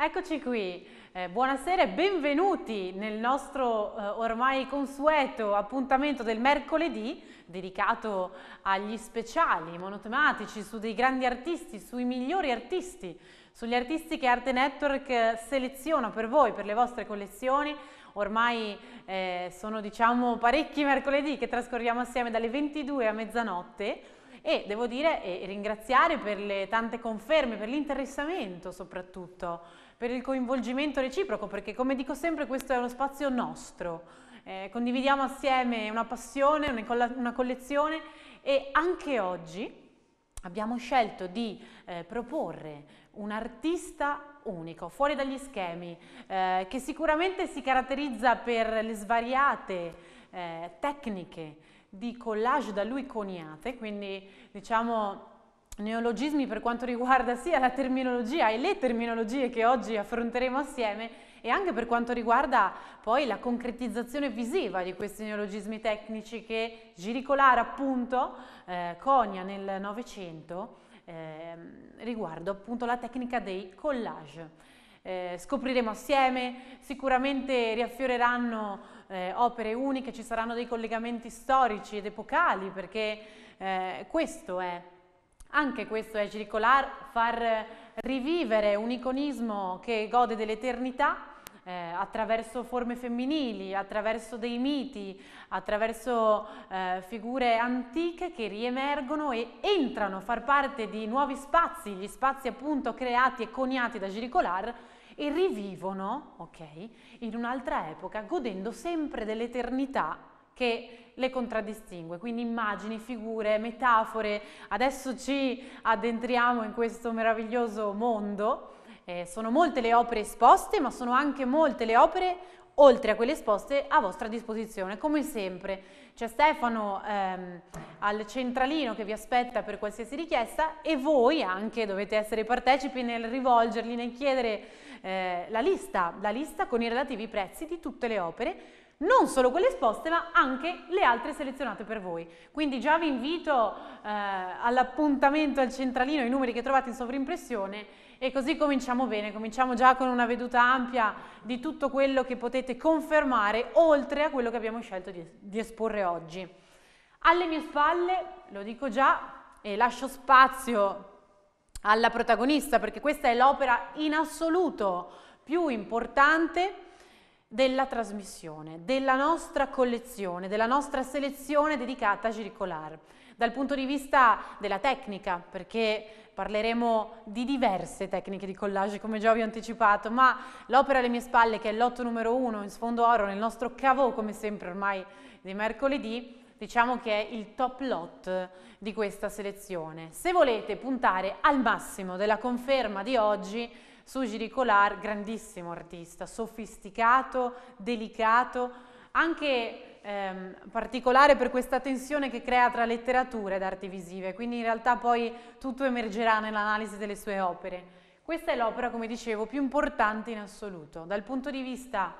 Eccoci qui, eh, buonasera e benvenuti nel nostro eh, ormai consueto appuntamento del mercoledì dedicato agli speciali monotematici su dei grandi artisti, sui migliori artisti, sugli artisti che Arte Network seleziona per voi, per le vostre collezioni. Ormai eh, sono diciamo parecchi mercoledì che trascorriamo assieme dalle 22 a mezzanotte e devo dire e ringraziare per le tante conferme, per l'interessamento soprattutto per il coinvolgimento reciproco, perché come dico sempre questo è uno spazio nostro, eh, condividiamo assieme una passione, una collezione e anche oggi abbiamo scelto di eh, proporre un artista unico, fuori dagli schemi, eh, che sicuramente si caratterizza per le svariate eh, tecniche di collage da lui coniate, quindi diciamo neologismi per quanto riguarda sia la terminologia e le terminologie che oggi affronteremo assieme e anche per quanto riguarda poi la concretizzazione visiva di questi neologismi tecnici che Giricolare appunto eh, conia nel Novecento eh, riguardo appunto la tecnica dei collage. Eh, scopriremo assieme, sicuramente riaffioreranno eh, opere uniche, ci saranno dei collegamenti storici ed epocali perché eh, questo è anche questo è circolar, far rivivere un iconismo che gode dell'eternità eh, attraverso forme femminili, attraverso dei miti, attraverso eh, figure antiche che riemergono e entrano a far parte di nuovi spazi, gli spazi appunto creati e coniati da Giricolar e rivivono, ok, in un'altra epoca, godendo sempre dell'eternità che le contraddistingue, quindi immagini, figure, metafore. Adesso ci addentriamo in questo meraviglioso mondo. Eh, sono molte le opere esposte, ma sono anche molte le opere oltre a quelle esposte a vostra disposizione, come sempre. C'è Stefano ehm, al centralino che vi aspetta per qualsiasi richiesta e voi anche dovete essere partecipi nel rivolgergli, nel chiedere eh, la lista, la lista con i relativi prezzi di tutte le opere non solo quelle esposte ma anche le altre selezionate per voi. Quindi già vi invito eh, all'appuntamento al centralino, i numeri che trovate in sovrimpressione e così cominciamo bene, cominciamo già con una veduta ampia di tutto quello che potete confermare oltre a quello che abbiamo scelto di, di esporre oggi. Alle mie spalle, lo dico già, e lascio spazio alla protagonista perché questa è l'opera in assoluto più importante della trasmissione, della nostra collezione, della nostra selezione dedicata a Giricolar. Dal punto di vista della tecnica, perché parleremo di diverse tecniche di collage, come già vi ho anticipato, ma l'opera alle mie spalle, che è l'otto numero uno in sfondo oro nel nostro cavò, come sempre ormai di mercoledì, diciamo che è il top lot di questa selezione. Se volete puntare al massimo della conferma di oggi, Sujiri Kolar, grandissimo artista, sofisticato, delicato, anche ehm, particolare per questa tensione che crea tra letteratura ed arti visive, quindi in realtà poi tutto emergerà nell'analisi delle sue opere. Questa è l'opera, come dicevo, più importante in assoluto, dal punto di vista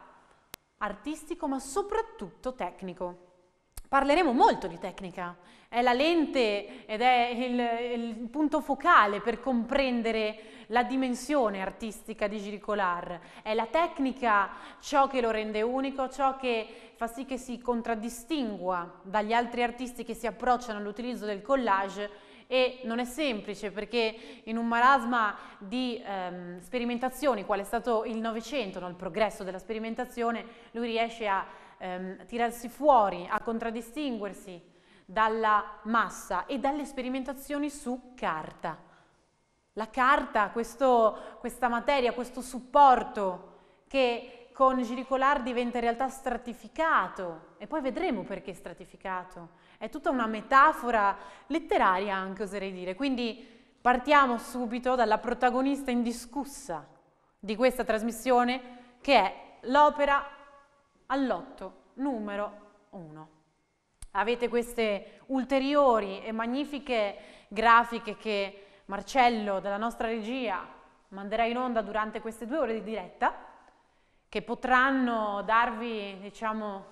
artistico ma soprattutto tecnico parleremo molto di tecnica, è la lente ed è il, il, punto focale per comprendere la dimensione artistica di Giricolar, è la tecnica ciò che lo rende unico, ciò che fa sì che si contraddistingua dagli altri artisti che si approcciano all'utilizzo del collage e non è semplice perché in un marasma di ehm, sperimentazioni, quale è stato il Novecento, il progresso della sperimentazione, lui riesce a ehm, tirarsi fuori, a contraddistinguersi dalla massa e dalle sperimentazioni su carta. La carta, questo, questa materia, questo supporto che con Giricolard diventa in realtà stratificato e poi vedremo perché stratificato. È tutta una metafora letteraria anche oserei dire, quindi partiamo subito dalla protagonista indiscussa di questa trasmissione che è l'opera al lotto numero 1. Avete queste ulteriori e magnifiche grafiche che Marcello della nostra regia manderà in onda durante queste due ore di diretta, che potranno darvi, diciamo,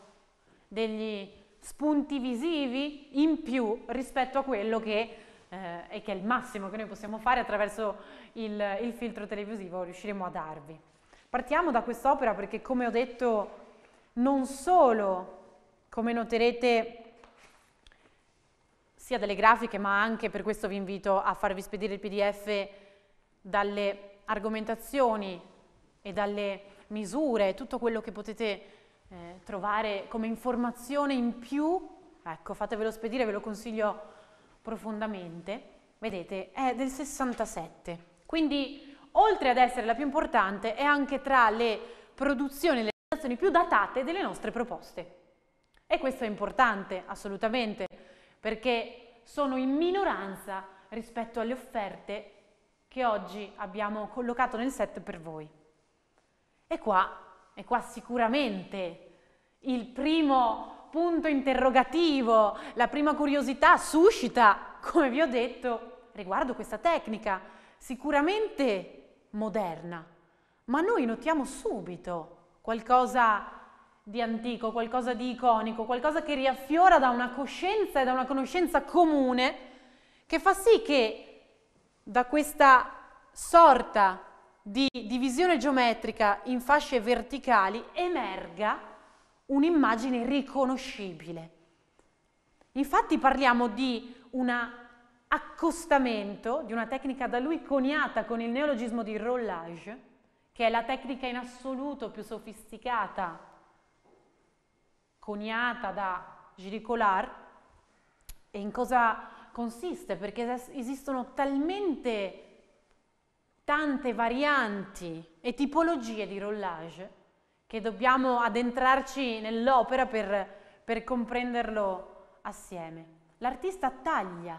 degli spunti visivi in più rispetto a quello che eh, e che è il massimo che noi possiamo fare attraverso il, il filtro televisivo riusciremo a darvi. Partiamo da quest'opera perché come ho detto non solo, come noterete sia dalle grafiche, ma anche per questo vi invito a farvi spedire il PDF dalle argomentazioni e dalle misure, tutto quello che potete eh, trovare come informazione in più, ecco, fatevelo spedire, ve lo consiglio profondamente. Vedete, è del 67. Quindi, oltre ad essere la più importante, è anche tra le produzioni presentazioni più datate delle nostre proposte. E questo è importante, assolutamente, perché sono in minoranza rispetto alle offerte che oggi abbiamo collocato nel set per voi. E qua, e qua sicuramente il primo punto interrogativo, la prima curiosità suscita, come vi ho detto, riguardo questa tecnica, sicuramente moderna, ma noi notiamo subito qualcosa di antico, qualcosa di iconico, qualcosa che riaffiora da una coscienza e da una conoscenza comune che fa sì che da questa sorta di divisione geometrica in fasce verticali emerga un'immagine riconoscibile. Infatti parliamo di un accostamento, di una tecnica da lui coniata con il neologismo di rollage, che è la tecnica in assoluto più sofisticata coniata da Giricolard e in cosa consiste? Perché esistono talmente tante varianti e tipologie di rollage che dobbiamo addentrarci nell'opera per, per comprenderlo assieme. L'artista taglia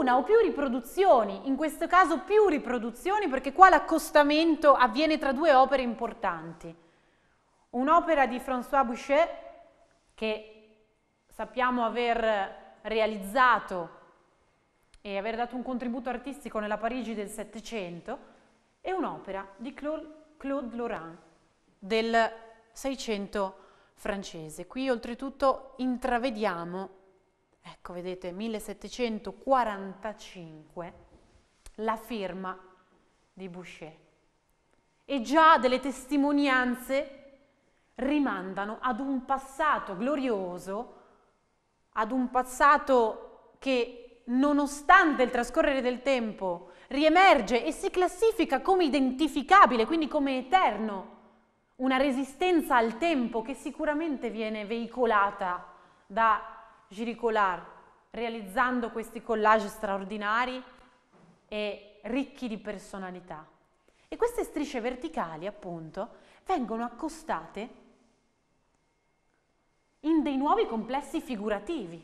una o più riproduzioni, in questo caso più riproduzioni perché qua l'accostamento avviene tra due opere importanti. Un'opera di François Boucher che sappiamo aver realizzato e aver dato un contributo artistico nella Parigi del Settecento e un'opera di Claude Laurent del Seicento francese. Qui oltretutto intravediamo Ecco, vedete, 1745, la firma di Boucher. E già delle testimonianze rimandano ad un passato glorioso, ad un passato che nonostante il trascorrere del tempo riemerge e si classifica come identificabile, quindi come eterno, una resistenza al tempo che sicuramente viene veicolata da Giricolar, realizzando questi collage straordinari e ricchi di personalità. E queste strisce verticali, appunto, vengono accostate in dei nuovi complessi figurativi,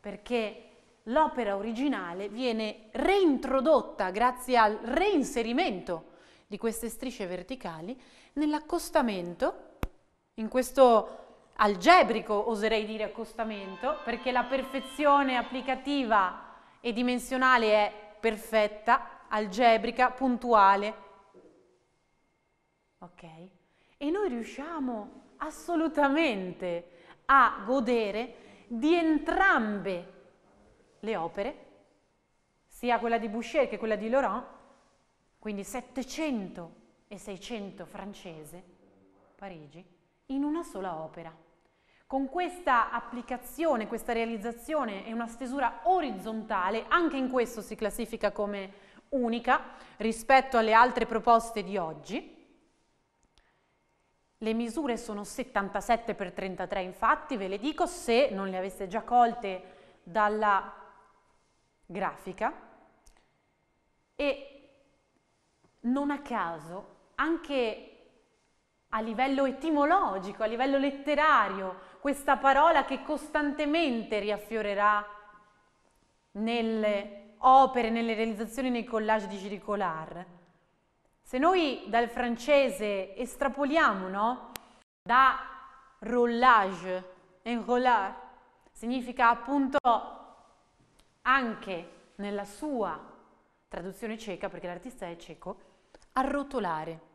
perché l'opera originale viene reintrodotta grazie al reinserimento di queste strisce verticali nell'accostamento, in questo algebrico, oserei dire, accostamento, perché la perfezione applicativa e dimensionale è perfetta, algebrica, puntuale. Ok? E noi riusciamo assolutamente a godere di entrambe le opere, sia quella di Boucher che quella di Laurent, quindi 700 e 600 francese, Parigi, in una sola opera. Con questa applicazione, questa realizzazione e una stesura orizzontale, anche in questo si classifica come unica rispetto alle altre proposte di oggi. Le misure sono 77 per 33 infatti, ve le dico se non le aveste già colte dalla grafica e non a caso anche a livello etimologico, a livello letterario, questa parola che costantemente riaffiorerà nelle opere, nelle realizzazioni, nei collage di Giricolar. Se noi dal francese estrapoliamo, no? Da roulage, enrollare, significa appunto anche nella sua traduzione cieca, perché l'artista è cieco, arrotolare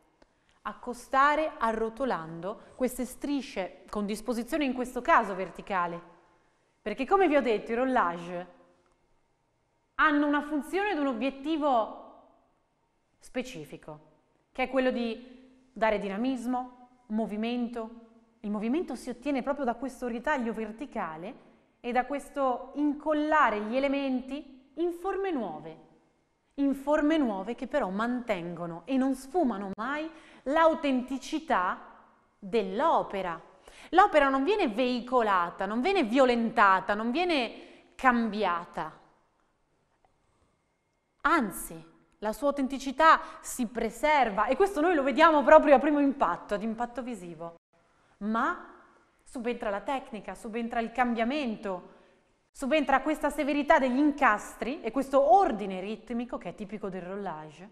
accostare arrotolando queste strisce con disposizione in questo caso verticale. Perché come vi ho detto i rollage hanno una funzione ed un obiettivo specifico, che è quello di dare dinamismo, movimento. Il movimento si ottiene proprio da questo ritaglio verticale e da questo incollare gli elementi in forme nuove, in forme nuove che però mantengono e non sfumano mai l'autenticità dell'opera. L'opera non viene veicolata, non viene violentata, non viene cambiata. Anzi, la sua autenticità si preserva e questo noi lo vediamo proprio a primo impatto, ad impatto visivo. Ma subentra la tecnica, subentra il cambiamento, subentra questa severità degli incastri e questo ordine ritmico che è tipico del rollage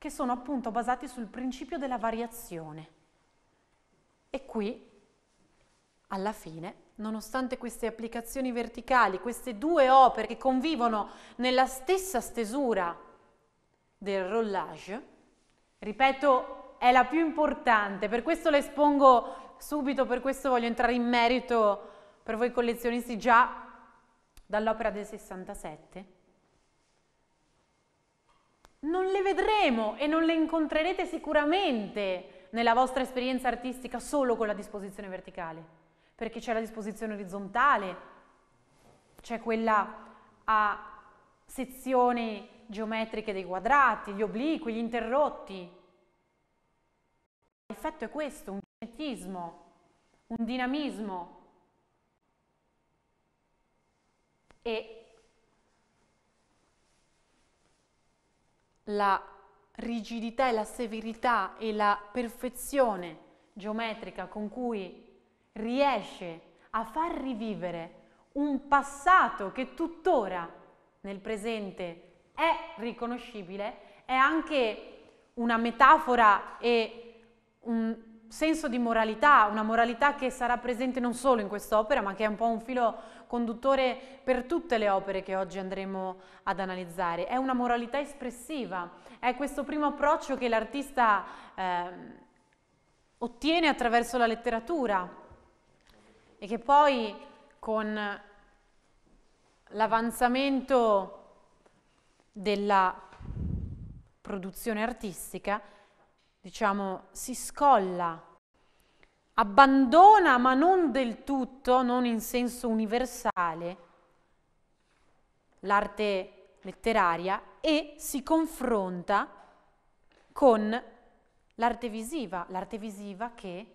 che sono appunto basati sul principio della variazione. E qui, alla fine, nonostante queste applicazioni verticali, queste due opere che convivono nella stessa stesura del rollage, ripeto, è la più importante, per questo le espongo subito, per questo voglio entrare in merito per voi collezionisti già dall'opera del 67, non le vedremo e non le incontrerete sicuramente nella vostra esperienza artistica solo con la disposizione verticale, perché c'è la disposizione orizzontale, c'è quella a sezioni geometriche dei quadrati, gli obliqui, gli interrotti. L'effetto è questo, un cinetismo, un dinamismo. E la rigidità e la severità e la perfezione geometrica con cui riesce a far rivivere un passato che tuttora nel presente è riconoscibile, è anche una metafora e un senso di moralità, una moralità che sarà presente non solo in quest'opera, ma che è un po' un filo conduttore per tutte le opere che oggi andremo ad analizzare, è una moralità espressiva, è questo primo approccio che l'artista eh, ottiene attraverso la letteratura e che poi con l'avanzamento della produzione artistica, diciamo, si scolla abbandona ma non del tutto, non in senso universale, l'arte letteraria e si confronta con l'arte visiva, l'arte visiva che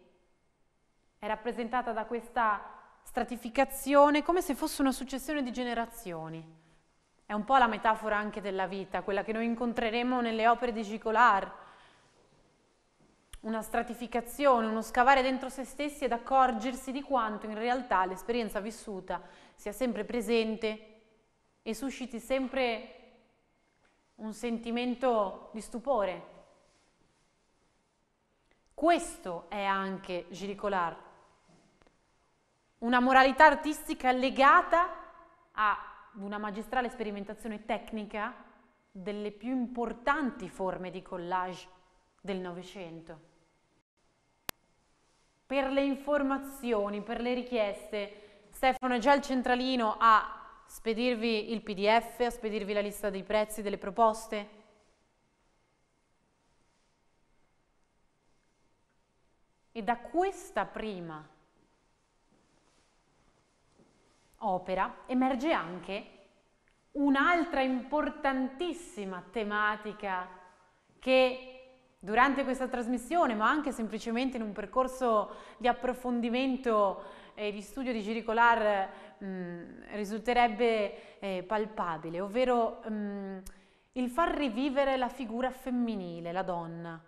è rappresentata da questa stratificazione come se fosse una successione di generazioni. È un po' la metafora anche della vita, quella che noi incontreremo nelle opere di Gicolard, una stratificazione, uno scavare dentro se stessi ed accorgersi di quanto in realtà l'esperienza vissuta sia sempre presente e susciti sempre un sentimento di stupore. Questo è anche Giricolar, una moralità artistica legata a una magistrale sperimentazione tecnica delle più importanti forme di collage del Novecento per le informazioni, per le richieste. Stefano è già al centralino a spedirvi il pdf, a spedirvi la lista dei prezzi, delle proposte? E da questa prima opera emerge anche un'altra importantissima tematica che durante questa trasmissione, ma anche semplicemente in un percorso di approfondimento e di studio di Giricolar mh, mm, risulterebbe eh, palpabile, ovvero mh, mm, il far rivivere la figura femminile, la donna,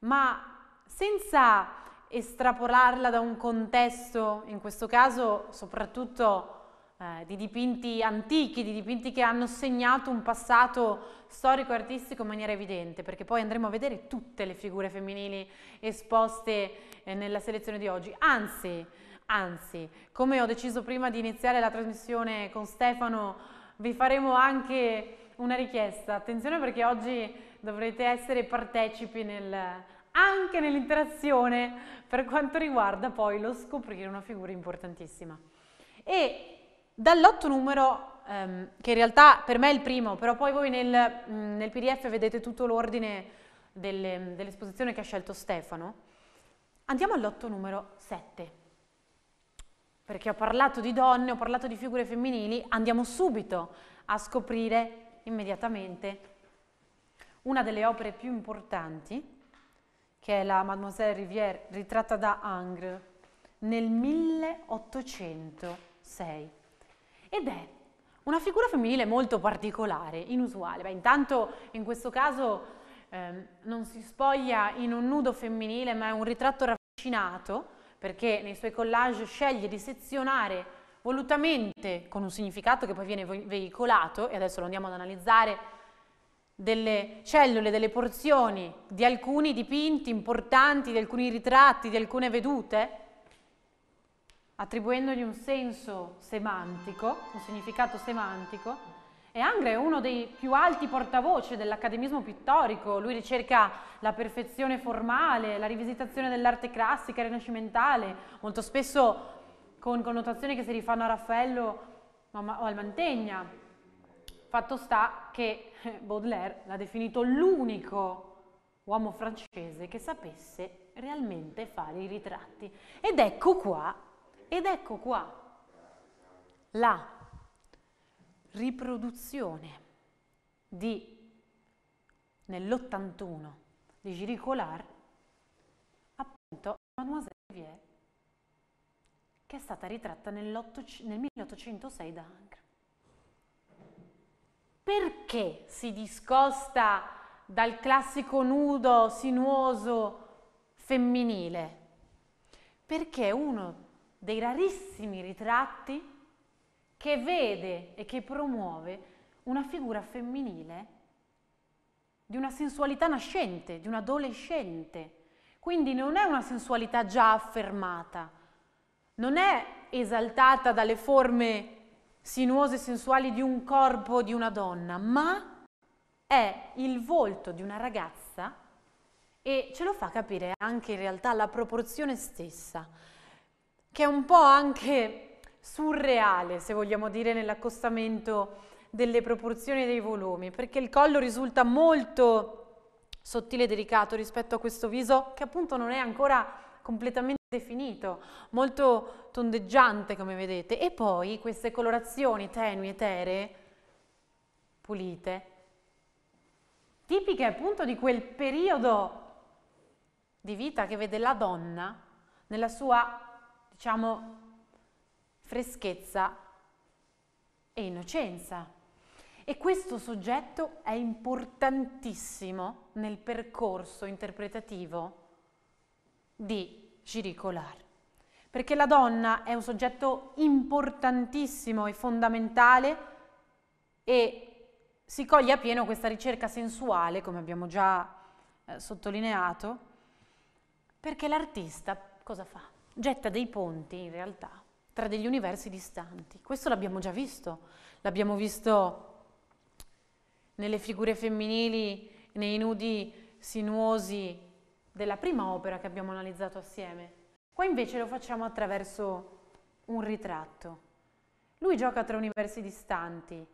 ma senza estrapolarla da un contesto, in questo caso soprattutto eh, di dipinti antichi, di dipinti che hanno segnato un passato storico-artistico in maniera evidente, perché poi andremo a vedere tutte le figure femminili esposte eh, nella selezione di oggi. Anzi, anzi, come ho deciso prima di iniziare la trasmissione con Stefano, vi faremo anche una richiesta. Attenzione perché oggi dovrete essere partecipi nel, anche nell'interazione per quanto riguarda poi lo scoprire una figura importantissima. E dal lotto numero, ehm, che in realtà per me è il primo, però poi voi nel, nel PDF vedete tutto l'ordine dell'esposizione dell che ha scelto Stefano, andiamo al lotto numero 7. Perché ho parlato di donne, ho parlato di figure femminili, andiamo subito a scoprire immediatamente una delle opere più importanti, che è la Mademoiselle Rivière ritratta da Angre nel 1806 ed è una figura femminile molto particolare, inusuale. Beh, intanto in questo caso ehm, non si spoglia in un nudo femminile, ma è un ritratto ravvicinato, perché nei suoi collage sceglie di sezionare volutamente, con un significato che poi viene veicolato, e adesso lo andiamo ad analizzare, delle cellule, delle porzioni di alcuni dipinti importanti, di alcuni ritratti, di alcune vedute, attribuendogli un senso semantico, un significato semantico. E Angra è uno dei più alti portavoce dell'accademismo pittorico, lui ricerca la perfezione formale, la rivisitazione dell'arte classica rinascimentale, molto spesso con connotazioni che si rifanno a Raffaello o al Mantegna. Fatto sta che eh, Baudelaire l'ha definito l'unico uomo francese che sapesse realmente fare i ritratti. Ed ecco qua ed ecco qua la riproduzione di nell'81 di Giricolard, appunto Mademoiselle Vier, che è stata ritratta nel 1806 da Ancre. Perché si discosta dal classico nudo, sinuoso, femminile? Perché uno dei rarissimi ritratti che vede e che promuove una figura femminile di una sensualità nascente, di un adolescente. Quindi non è una sensualità già affermata, non è esaltata dalle forme sinuose e sensuali di un corpo di una donna, ma è il volto di una ragazza e ce lo fa capire anche in realtà la proporzione stessa che è un po' anche surreale, se vogliamo dire, nell'accostamento delle proporzioni dei volumi, perché il collo risulta molto sottile e delicato rispetto a questo viso che appunto non è ancora completamente definito, molto tondeggiante come vedete, e poi queste colorazioni tenui e pulite, tipiche appunto di quel periodo di vita che vede la donna nella sua diciamo, freschezza e innocenza. E questo soggetto è importantissimo nel percorso interpretativo di Giricolar, perché la donna è un soggetto importantissimo e fondamentale e si coglie a pieno questa ricerca sensuale, come abbiamo già eh, sottolineato, perché l'artista cosa fa? getta dei ponti in realtà tra degli universi distanti. Questo l'abbiamo già visto, l'abbiamo visto nelle figure femminili, nei nudi sinuosi della prima opera che abbiamo analizzato assieme. Qua invece lo facciamo attraverso un ritratto. Lui gioca tra universi distanti,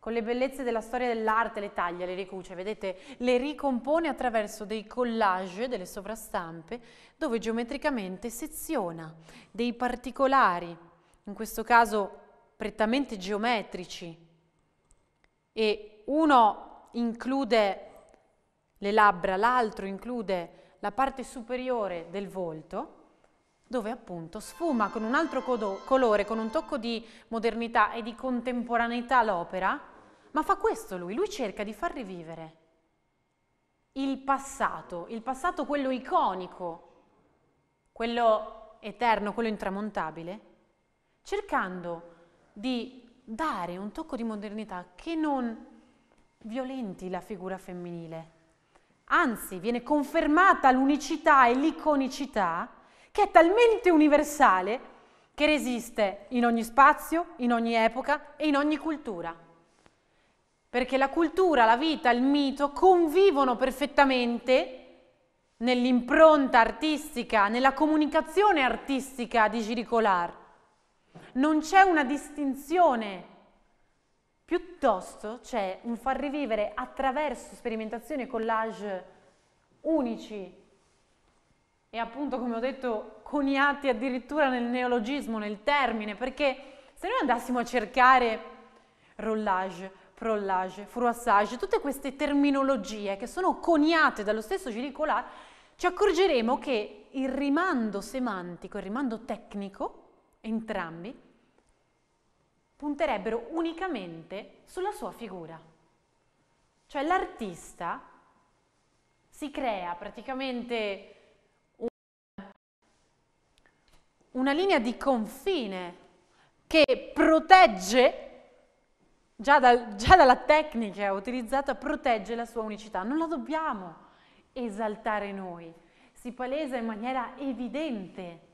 con le bellezze della storia dell'arte, le taglia, le ricuce, vedete, le ricompone attraverso dei collage, delle sovrastampe, dove geometricamente seziona dei particolari, in questo caso prettamente geometrici. E uno include le labbra, l'altro include la parte superiore del volto, dove appunto sfuma con un altro colore, con un tocco di modernità e di contemporaneità l'opera, ma fa questo lui, lui cerca di far rivivere il passato, il passato quello iconico, quello eterno, quello intramontabile, cercando di dare un tocco di modernità che non violenti la figura femminile. Anzi, viene confermata l'unicità e l'iconicità che è talmente universale che resiste in ogni spazio, in ogni epoca e in ogni cultura perché la cultura, la vita, il mito convivono perfettamente nell'impronta artistica, nella comunicazione artistica di Giricolar. Non c'è una distinzione, piuttosto c'è un far rivivere attraverso sperimentazioni e collage unici e appunto come ho detto coniati addirittura nel neologismo, nel termine, perché se noi andassimo a cercare rollage prollage, froissage, tutte queste terminologie che sono coniate dallo stesso Gilles ci accorgeremo che il rimando semantico il rimando tecnico, entrambi, punterebbero unicamente sulla sua figura. Cioè l'artista si crea praticamente una linea di confine che protegge già, dal, già dalla tecnica utilizzata protegge la sua unicità. Non la dobbiamo esaltare noi, si palesa in maniera evidente.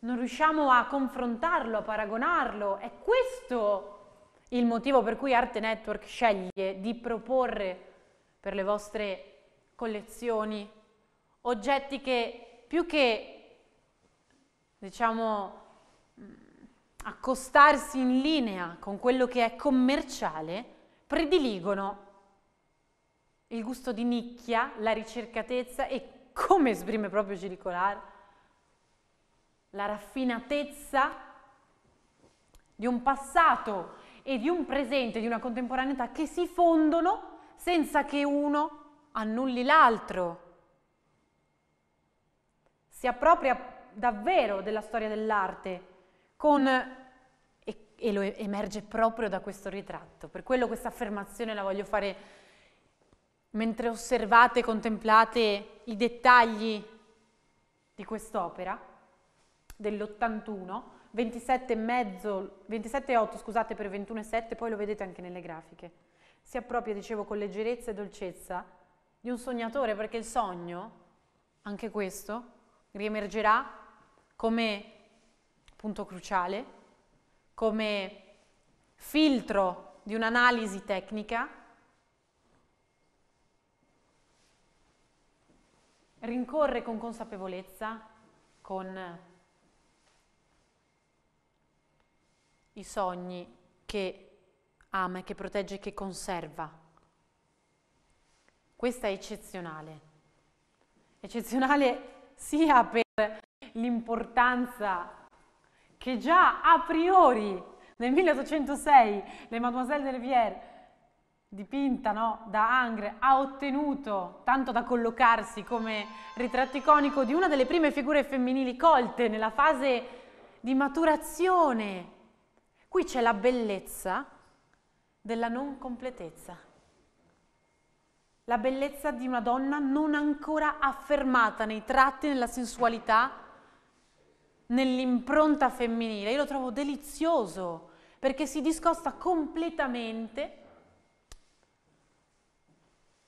Non riusciamo a confrontarlo, a paragonarlo. È questo il motivo per cui Arte Network sceglie di proporre per le vostre collezioni oggetti che più che diciamo accostarsi in linea con quello che è commerciale, prediligono il gusto di nicchia, la ricercatezza e come esprime proprio Giricolar, la raffinatezza di un passato e di un presente, di una contemporaneità che si fondono senza che uno annulli l'altro. Si appropria davvero della storia dell'arte con, e, e lo emerge proprio da questo ritratto. Per quello questa affermazione la voglio fare mentre osservate, e contemplate i dettagli di quest'opera dell'81, 27,8 27 scusate per 21,7, poi lo vedete anche nelle grafiche. Si appropria, dicevo, con leggerezza e dolcezza di un sognatore, perché il sogno, anche questo, riemergerà come punto cruciale, come filtro di un'analisi tecnica, rincorre con consapevolezza, con i sogni che ama, che protegge, che conserva. Questa è eccezionale, eccezionale sia per l'importanza che già a priori nel 1806 le Mademoiselle de Rivière dipinta no, da Angre ha ottenuto tanto da collocarsi come ritratto iconico di una delle prime figure femminili colte nella fase di maturazione. Qui c'è la bellezza della non completezza, la bellezza di una donna non ancora affermata nei tratti, nella sensualità, nell'impronta femminile, io lo trovo delizioso perché si discosta completamente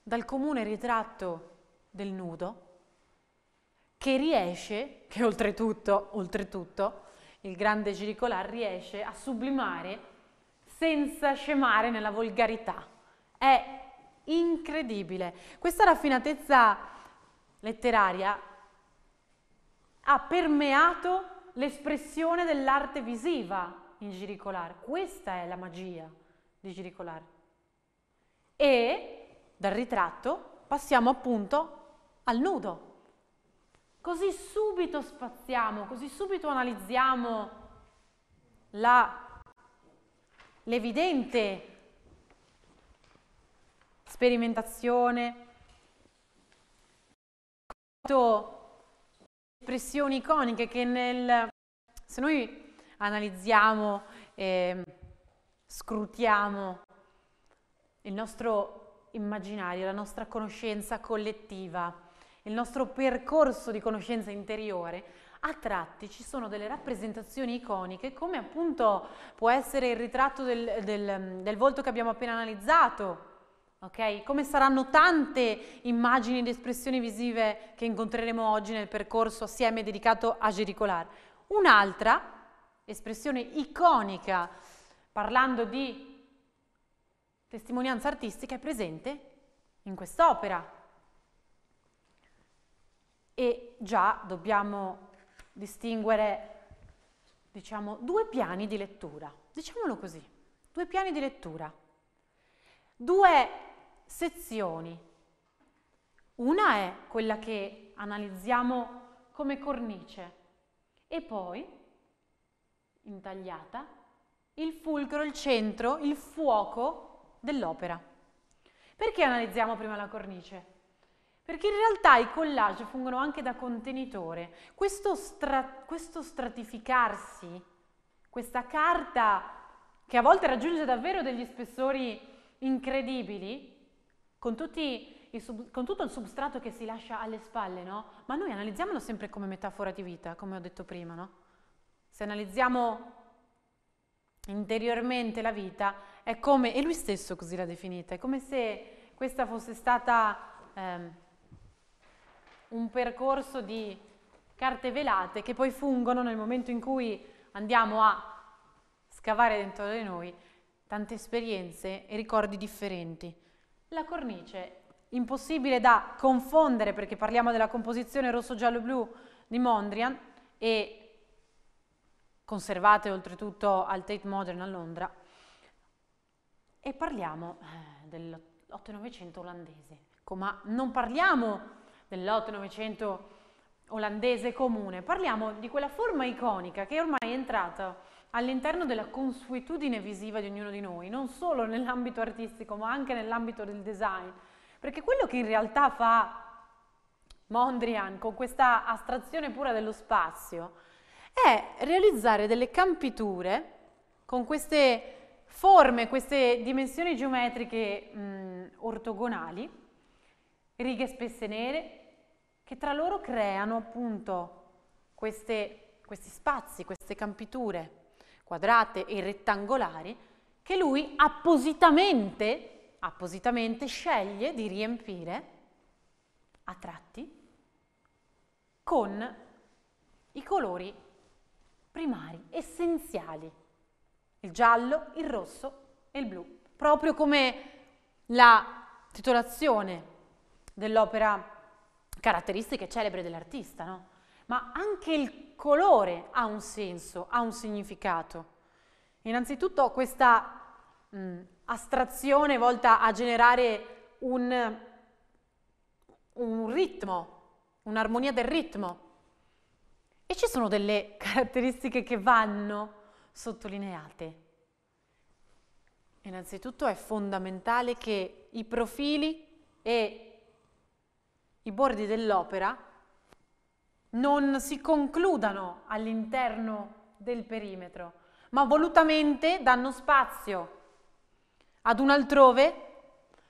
dal comune ritratto del nudo che riesce, che oltretutto, oltretutto il grande Giricolà riesce a sublimare senza scemare nella volgarità. È incredibile. Questa raffinatezza letteraria ha permeato l'espressione dell'arte visiva in Giricolare. Questa è la magia di Giricolare. E dal ritratto passiamo appunto al nudo. Così subito spaziamo, così subito analizziamo l'evidente sperimentazione, quanto espressioni iconiche che nel, se noi analizziamo e scrutiamo il nostro immaginario, la nostra conoscenza collettiva, il nostro percorso di conoscenza interiore, a tratti ci sono delle rappresentazioni iconiche come appunto può essere il ritratto del, del, del volto che abbiamo appena analizzato, ok? Come saranno tante immagini ed espressioni visive che incontreremo oggi nel percorso assieme dedicato a Gericolar. Un'altra espressione iconica, parlando di testimonianza artistica, è presente in quest'opera. E già dobbiamo distinguere, diciamo, due piani di lettura, diciamolo così, due piani di lettura due sezioni. Una è quella che analizziamo come cornice e poi, intagliata, il fulcro, il centro, il fuoco dell'opera. Perché analizziamo prima la cornice? Perché in realtà i collage fungono anche da contenitore. Questo, stra questo stratificarsi, questa carta che a volte raggiunge davvero degli spessori incredibili, con, sub, con tutto il substrato che si lascia alle spalle, no? Ma noi analizziamolo sempre come metafora di vita, come ho detto prima, no? Se analizziamo interiormente la vita, è come, e lui stesso così l'ha definita, è come se questa fosse stata ehm, un percorso di carte velate che poi fungono nel momento in cui andiamo a scavare dentro di noi tante esperienze e ricordi differenti. La cornice, impossibile da confondere perché parliamo della composizione rosso-giallo-blu di Mondrian e conservate oltretutto al Tate Modern a Londra, e parliamo eh, dell'otto-novecento olandese, ma non parliamo dell'otto-novecento olandese comune, parliamo di quella forma iconica che ormai è entrata all'interno della consuetudine visiva di ognuno di noi, non solo nell'ambito artistico ma anche nell'ambito del design, perché quello che in realtà fa Mondrian con questa astrazione pura dello spazio è realizzare delle campiture con queste forme, queste dimensioni geometriche mh, mm, ortogonali, righe spesse nere, che tra loro creano appunto queste, questi spazi, queste campiture quadrate e rettangolari che lui appositamente, appositamente sceglie di riempire a tratti con i colori primari, essenziali, il giallo, il rosso e il blu, proprio come la titolazione dell'opera caratteristica e celebre dell'artista, no? ma anche il colore ha un senso, ha un significato. Innanzitutto questa mh, mm, astrazione volta a generare un, un ritmo, un'armonia del ritmo. E ci sono delle caratteristiche che vanno sottolineate. Innanzitutto è fondamentale che i profili e i bordi dell'opera non si concludano all'interno del perimetro, ma volutamente danno spazio ad un altrove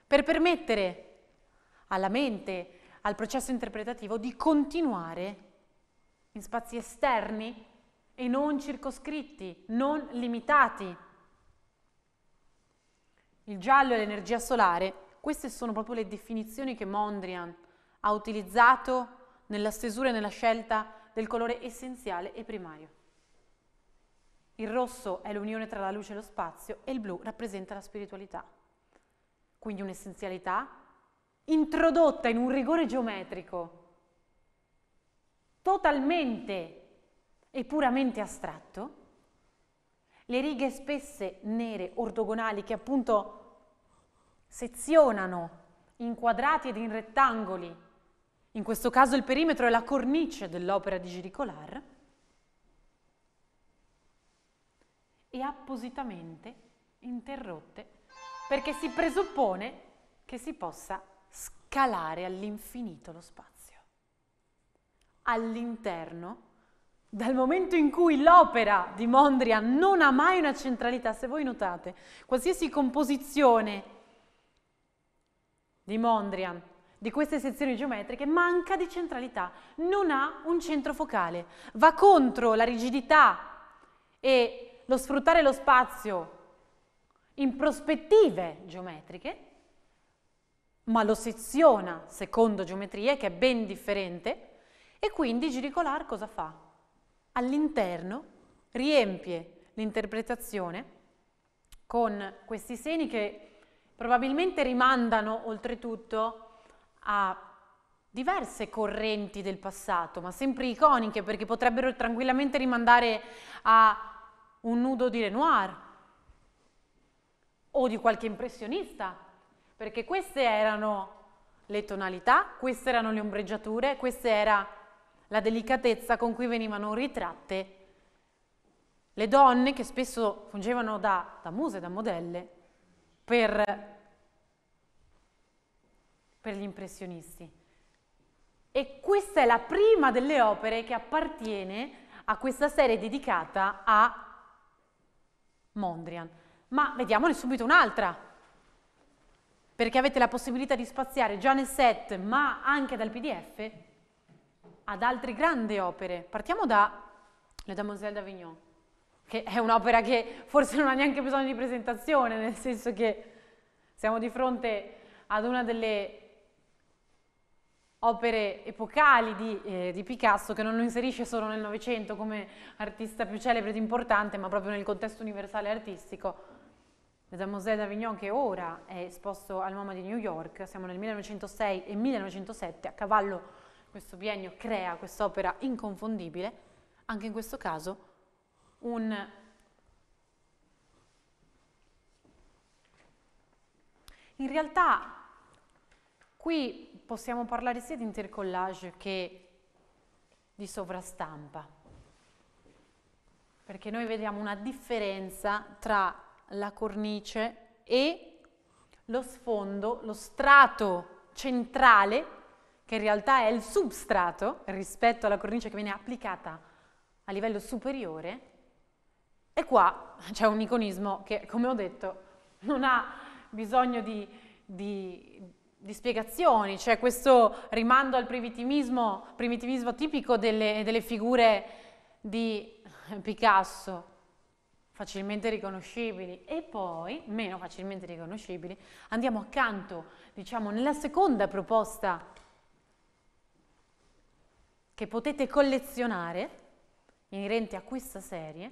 per permettere alla mente, al processo interpretativo di continuare in spazi esterni e non circoscritti, non limitati. Il giallo e l'energia solare, queste sono proprio le definizioni che Mondrian ha utilizzato nella stesura e nella scelta del colore essenziale e primario. Il rosso è l'unione tra la luce e lo spazio e il blu rappresenta la spiritualità, quindi un'essenzialità introdotta in un rigore geometrico totalmente e puramente astratto, le righe spesse, nere, ortogonali che appunto sezionano in quadrati ed in rettangoli in questo caso il perimetro è la cornice dell'opera di Giricolar, e appositamente interrotte perché si presuppone che si possa scalare all'infinito lo spazio. All'interno, dal momento in cui l'opera di Mondrian non ha mai una centralità, se voi notate, qualsiasi composizione di Mondrian di queste sezioni geometriche manca di centralità, non ha un centro focale, va contro la rigidità e lo sfruttare lo spazio in prospettive geometriche, ma lo seziona secondo geometrie che è ben differente e quindi Giricolar cosa fa? All'interno riempie l'interpretazione con questi seni che probabilmente rimandano oltretutto a diverse correnti del passato, ma sempre iconiche, perché potrebbero tranquillamente rimandare a un nudo di Renoir o di qualche impressionista, perché queste erano le tonalità, queste erano le ombreggiature, questa era la delicatezza con cui venivano ritratte le donne che spesso fungevano da, da muse, da modelle, per per gli impressionisti. E questa è la prima delle opere che appartiene a questa serie dedicata a Mondrian. Ma vediamone subito un'altra, perché avete la possibilità di spaziare già nel set, ma anche dal PDF, ad altre grandi opere. Partiamo da Le Damoiselle d'Avignon, che è un'opera che forse non ha neanche bisogno di presentazione, nel senso che siamo di fronte ad una delle opere epocali di, eh, di, Picasso che non lo inserisce solo nel Novecento come artista più celebre ed importante, ma proprio nel contesto universale artistico. Vediamo José d'Avignon che ora è esposto al MoMA di New York, siamo nel 1906 e 1907, a cavallo questo biennio crea quest'opera inconfondibile, anche in questo caso un In realtà Qui possiamo parlare sia di intercollage che di sovrastampa, perché noi vediamo una differenza tra la cornice e lo sfondo, lo strato centrale, che in realtà è il substrato rispetto alla cornice che viene applicata a livello superiore, e qua c'è un iconismo che, come ho detto, non ha bisogno di, di, di spiegazioni, cioè questo rimando al primitivismo, primitivismo tipico delle, delle figure di Picasso, facilmente riconoscibili e poi, meno facilmente riconoscibili, andiamo accanto, diciamo, nella seconda proposta che potete collezionare, inerente a questa serie,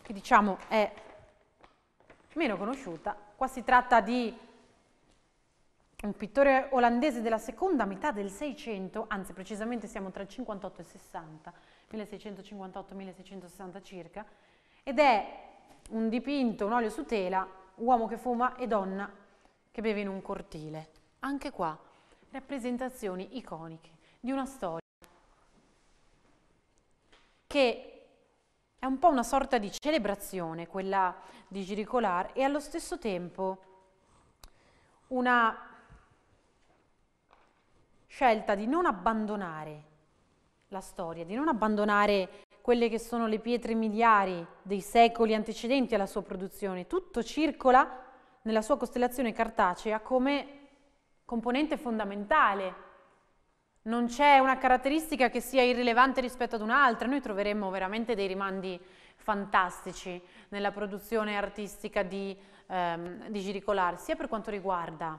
che diciamo è meno conosciuta. Qua si tratta di un pittore olandese della seconda metà del 600, anzi precisamente siamo tra il 58 e il 60, 1658-1660 circa, ed è un dipinto, un olio su tela, uomo che fuma e donna che beve in un cortile. Anche qua rappresentazioni iconiche di una storia che è un po' una sorta di celebrazione quella di Giricolar e allo stesso tempo una scelta di non abbandonare la storia, di non abbandonare quelle che sono le pietre miliari dei secoli antecedenti alla sua produzione. Tutto circola nella sua costellazione cartacea come componente fondamentale non c'è una caratteristica che sia irrilevante rispetto ad un'altra, noi troveremmo veramente dei rimandi fantastici nella produzione artistica di, ehm, di Giricolar, sia per quanto riguarda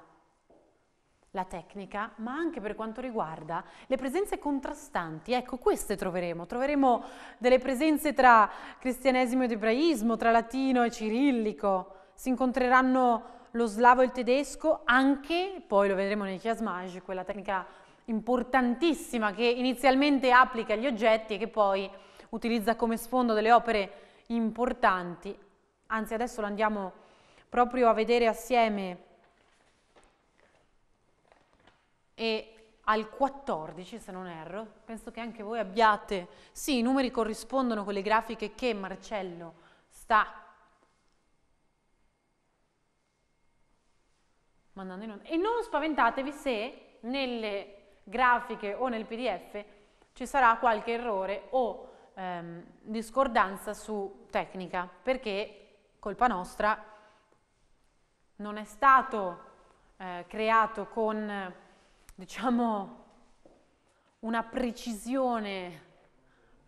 la tecnica, ma anche per quanto riguarda le presenze contrastanti. Ecco, queste troveremo. Troveremo delle presenze tra cristianesimo ed ebraismo, tra latino e cirillico. Si incontreranno lo slavo e il tedesco, anche, poi lo vedremo nei chiasmage, quella tecnica importantissima che inizialmente applica gli oggetti e che poi utilizza come sfondo delle opere importanti. Anzi, adesso lo andiamo proprio a vedere assieme e al 14, se non erro, penso che anche voi abbiate, sì, i numeri corrispondono con le grafiche che Marcello sta mandando in onda. E non spaventatevi se nelle grafiche o nel PDF ci sarà qualche errore o ehm, discordanza su tecnica, perché colpa nostra non è stato eh, creato con diciamo una precisione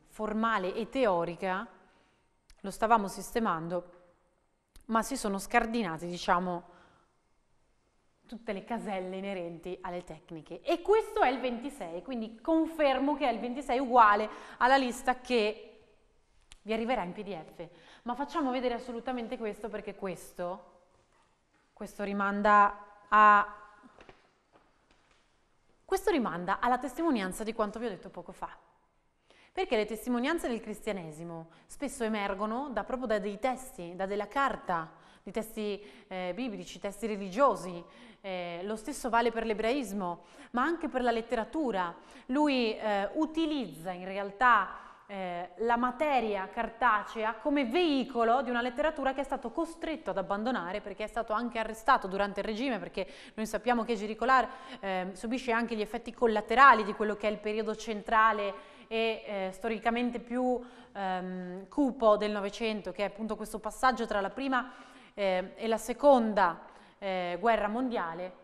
formale e teorica, lo stavamo sistemando, ma si sono scardinati diciamo tutte le caselle inerenti alle tecniche. E questo è il 26, quindi confermo che è il 26 uguale alla lista che vi arriverà in PDF. Ma facciamo vedere assolutamente questo perché questo, questo rimanda a... Questo rimanda alla testimonianza di quanto vi ho detto poco fa. Perché le testimonianze del cristianesimo spesso emergono da, proprio da dei testi, da della carta, di testi eh, biblici, testi religiosi, eh, lo stesso vale per l'ebraismo, ma anche per la letteratura. Lui eh, utilizza in realtà eh, la materia cartacea come veicolo di una letteratura che è stato costretto ad abbandonare perché è stato anche arrestato durante il regime perché noi sappiamo che Giricolar eh, subisce anche gli effetti collaterali di quello che è il periodo centrale e eh, storicamente più ehm, cupo del Novecento che è appunto questo passaggio tra la prima eh, e la seconda eh, guerra mondiale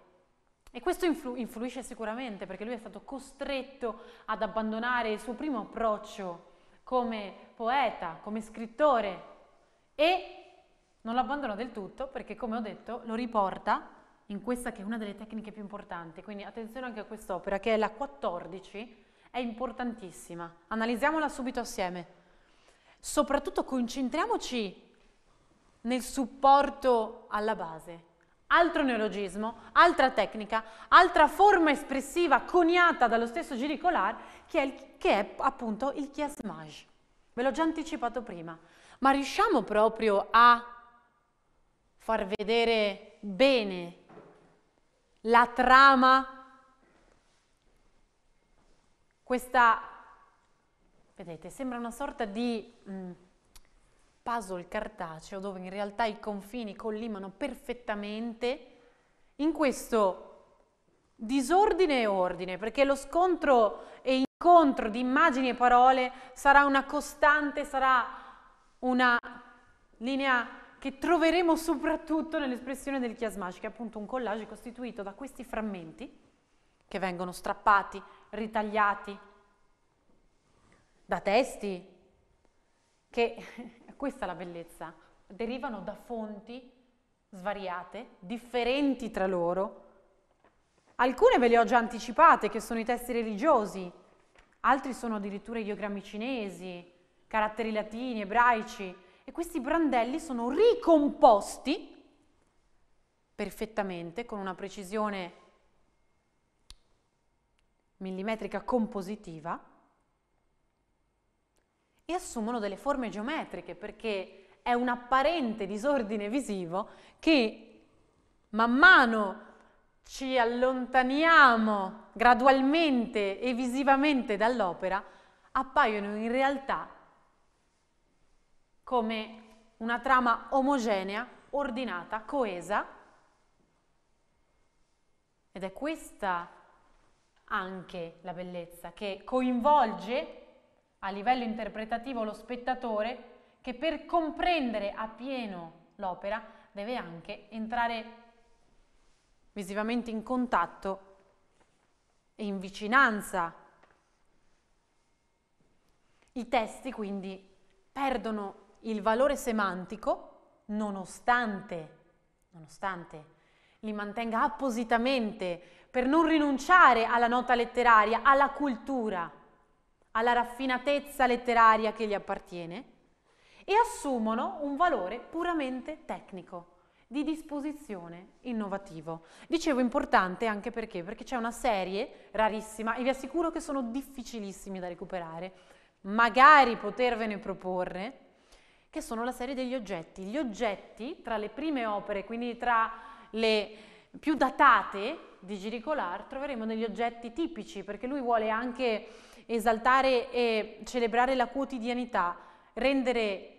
e questo influ- influisce sicuramente perché lui è stato costretto ad abbandonare il suo primo approccio come poeta, come scrittore e non lo abbandona del tutto perché come ho detto lo riporta in questa che è una delle tecniche più importanti, quindi attenzione anche a quest'opera che è la 14, è importantissima, analizziamola subito assieme. Soprattutto concentriamoci nel supporto alla base. Altro neologismo, altra tecnica, altra forma espressiva coniata dallo stesso Giricolar che è, il, che è appunto il chiasmage. Ve l'ho già anticipato prima, ma riusciamo proprio a far vedere bene la trama, questa, vedete, sembra una sorta di... Mh, mm, puzzle cartaceo dove in realtà i confini collimano perfettamente in questo disordine e ordine, perché lo scontro e incontro di immagini e parole sarà una costante, sarà una linea che troveremo soprattutto nell'espressione del chiasmash, che è appunto un collage costituito da questi frammenti che vengono strappati, ritagliati da testi che questa è la bellezza. Derivano da fonti svariate, differenti tra loro. Alcune ve le ho già anticipate, che sono i testi religiosi, altri sono addirittura ideogrammi cinesi, caratteri latini, ebraici, e questi brandelli sono ricomposti perfettamente, con una precisione millimetrica compositiva, e assumono delle forme geometriche perché è un apparente disordine visivo che man mano ci allontaniamo gradualmente e visivamente dall'opera, appaiono in realtà come una trama omogenea, ordinata, coesa. Ed è questa anche la bellezza che coinvolge a livello interpretativo lo spettatore che per comprendere appieno l'opera deve anche entrare visivamente in contatto e in vicinanza. I testi quindi perdono il valore semantico nonostante, nonostante li mantenga appositamente per non rinunciare alla nota letteraria, alla cultura alla raffinatezza letteraria che gli appartiene e assumono un valore puramente tecnico, di disposizione innovativo. Dicevo importante anche perché? Perché c'è una serie rarissima e vi assicuro che sono difficilissimi da recuperare, magari potervene proporre, che sono la serie degli oggetti. Gli oggetti, tra le prime opere, quindi tra le più datate di Giricolard, troveremo degli oggetti tipici, perché lui vuole anche esaltare e celebrare la quotidianità, rendere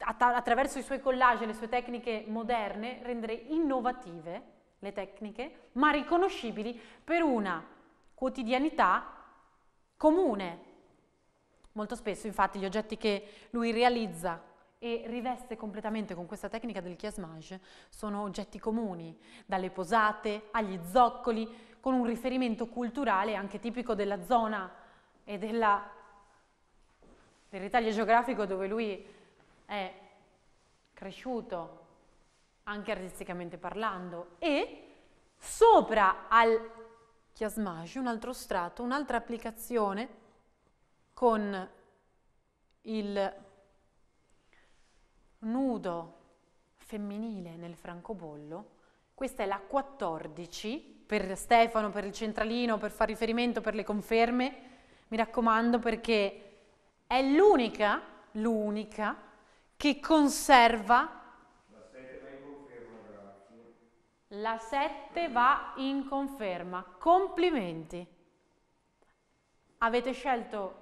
attraverso i suoi collage e le sue tecniche moderne, rendere innovative le tecniche, ma riconoscibili per una quotidianità comune. Molto spesso infatti gli oggetti che lui realizza e riveste completamente con questa tecnica del chiasmage sono oggetti comuni, dalle posate agli zoccoli, con un riferimento culturale anche tipico della zona e della, ritaglio geografico dove lui è cresciuto, anche artisticamente parlando, e sopra al chiasmage, un altro strato, un'altra applicazione con il nudo femminile nel francobollo, questa è la 14, per Stefano, per il centralino, per far riferimento, per le conferme, mi raccomando perché è l'unica, l'unica che conserva La 7 va in conferma. Complimenti. Avete scelto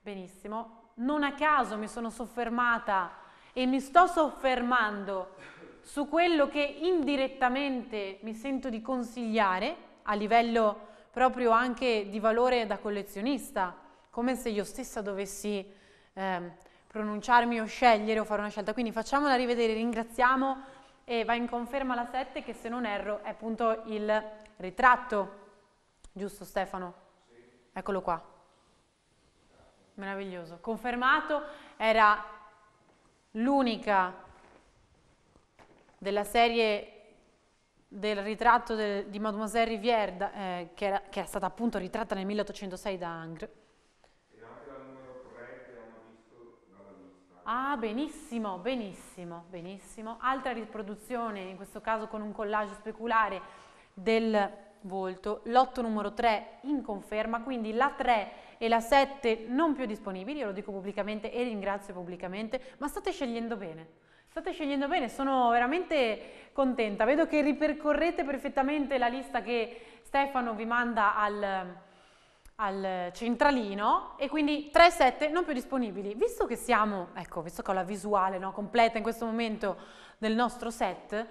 benissimo. Non a caso mi sono soffermata e mi sto soffermando su quello che indirettamente mi sento di consigliare a livello proprio anche di valore da collezionista, come se io stessa dovessi eh, pronunciarmi o scegliere o fare una scelta. Quindi facciamola rivedere, ringraziamo e va in conferma la 7 che se non erro è appunto il ritratto, giusto Stefano? Sì. Eccolo qua. Meraviglioso. Confermato, era l'unica della serie del ritratto de, di Mademoiselle Rivière, da, eh, che, era, che, è stata appunto ritratta nel 1806 da Angre. E anche dal numero 3 che abbiamo visto dalla lista. Ah, benissimo, benissimo, benissimo. Altra riproduzione, in questo caso con un collage speculare del volto, lotto numero 3 in conferma, quindi la 3 e la 7 non più disponibili, io lo dico pubblicamente e ringrazio pubblicamente, ma state scegliendo bene. State scegliendo bene, sono veramente contenta. Vedo che ripercorrete perfettamente la lista che Stefano vi manda al, al centralino e quindi 3-7 non più disponibili. Visto che siamo, ecco, visto che ho la visuale no, completa in questo momento del nostro set,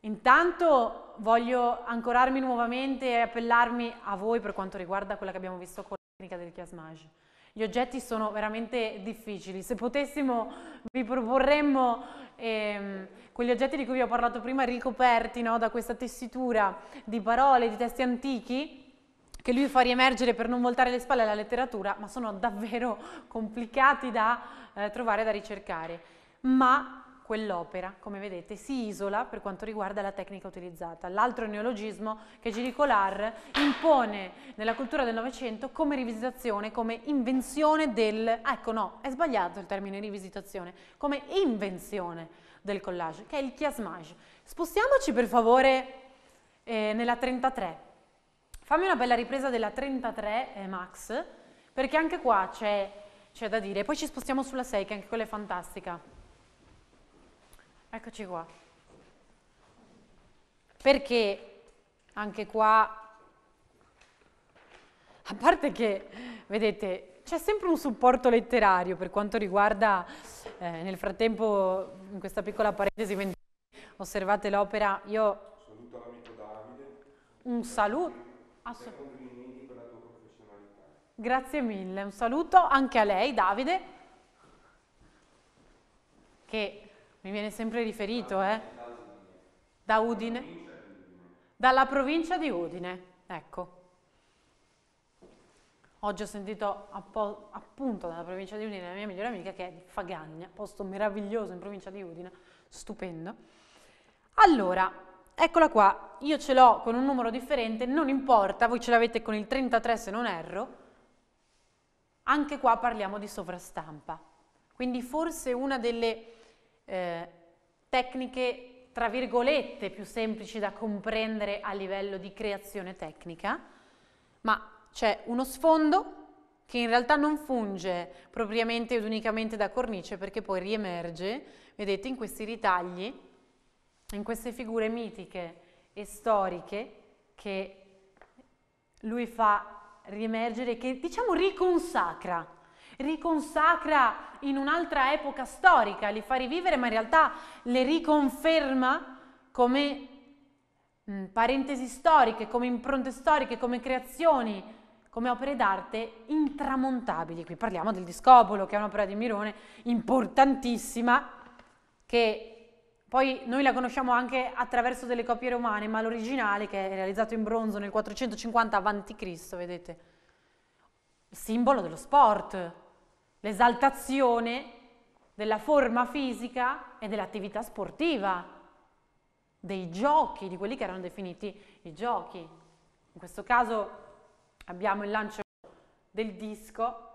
intanto voglio ancorarmi nuovamente e appellarmi a voi per quanto riguarda quella che abbiamo visto con la tecnica del chiasmage gli oggetti sono veramente difficili. Se potessimo vi proporremmo ehm, quegli oggetti di cui vi ho parlato prima ricoperti no, da questa tessitura di parole, di testi antichi, che lui fa riemergere per non voltare le spalle alla letteratura, ma sono davvero complicati da eh, trovare, da ricercare. Ma quell'opera, come vedete, si isola per quanto riguarda la tecnica utilizzata. L'altro neologismo che Giri Collard impone nella cultura del Novecento come rivisitazione, come invenzione del... Ah, ecco no, è sbagliato il termine rivisitazione, come invenzione del collage, che è il chiasmage. Spostiamoci per favore eh, nella 33. Fammi una bella ripresa della 33, eh, Max, perché anche qua c'è da dire. Poi ci spostiamo sulla 6, che anche quella è fantastica. Eccoci qua. Perché anche qua, a parte che, vedete, c'è sempre un supporto letterario per quanto riguarda, eh, nel frattempo, in questa piccola parentesi, osservate l'opera, io... Saluto l'amico Davide. Un saluto. Assu- Grazie mille, un saluto anche a lei Davide, che mi viene sempre riferito, eh? Da Udine? Dalla provincia di Udine, ecco. Oggi ho sentito appunto dalla provincia di Udine la mia migliore amica che è di Fagagna, posto meraviglioso in provincia di Udine, stupendo. Allora, eccola qua, io ce l'ho con un numero differente, non importa, voi ce l'avete con il 33 se non erro, anche qua parliamo di sovrastampa. Quindi forse una delle eh, tecniche, tra virgolette, più semplici da comprendere a livello di creazione tecnica, ma c'è uno sfondo che in realtà non funge propriamente ed unicamente da cornice perché poi riemerge, vedete, in questi ritagli, in queste figure mitiche e storiche che lui fa riemergere, che diciamo riconsacra riconsacra in un'altra epoca storica, li fa rivivere, ma in realtà le riconferma come mh, mm, parentesi storiche, come impronte storiche, come creazioni, come opere d'arte intramontabili. Qui parliamo del Discopolo, che è un'opera di Mirone importantissima, che poi noi la conosciamo anche attraverso delle copie romane, ma l'originale, che è realizzato in bronzo nel 450 a.C., vedete, simbolo dello sport, l'esaltazione della forma fisica e dell'attività sportiva, dei giochi, di quelli che erano definiti i giochi. In questo caso abbiamo il lancio del disco,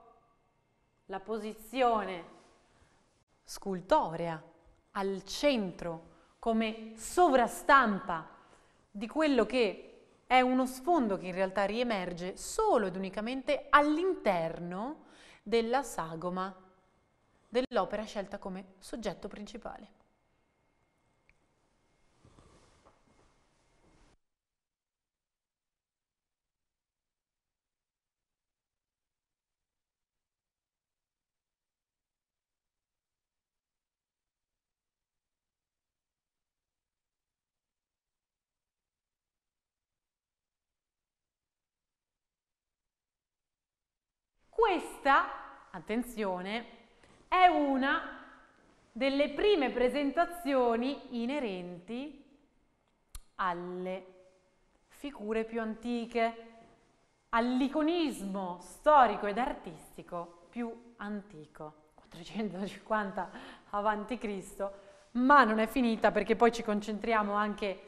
la posizione scultorea al centro come sovrastampa di quello che è uno sfondo che in realtà riemerge solo ed unicamente all'interno della sagoma dell'opera scelta come soggetto principale. Questa attenzione, è una delle prime presentazioni inerenti alle figure più antiche, all'iconismo storico ed artistico più antico, 450 Cristo, ma non è finita perché poi ci concentriamo anche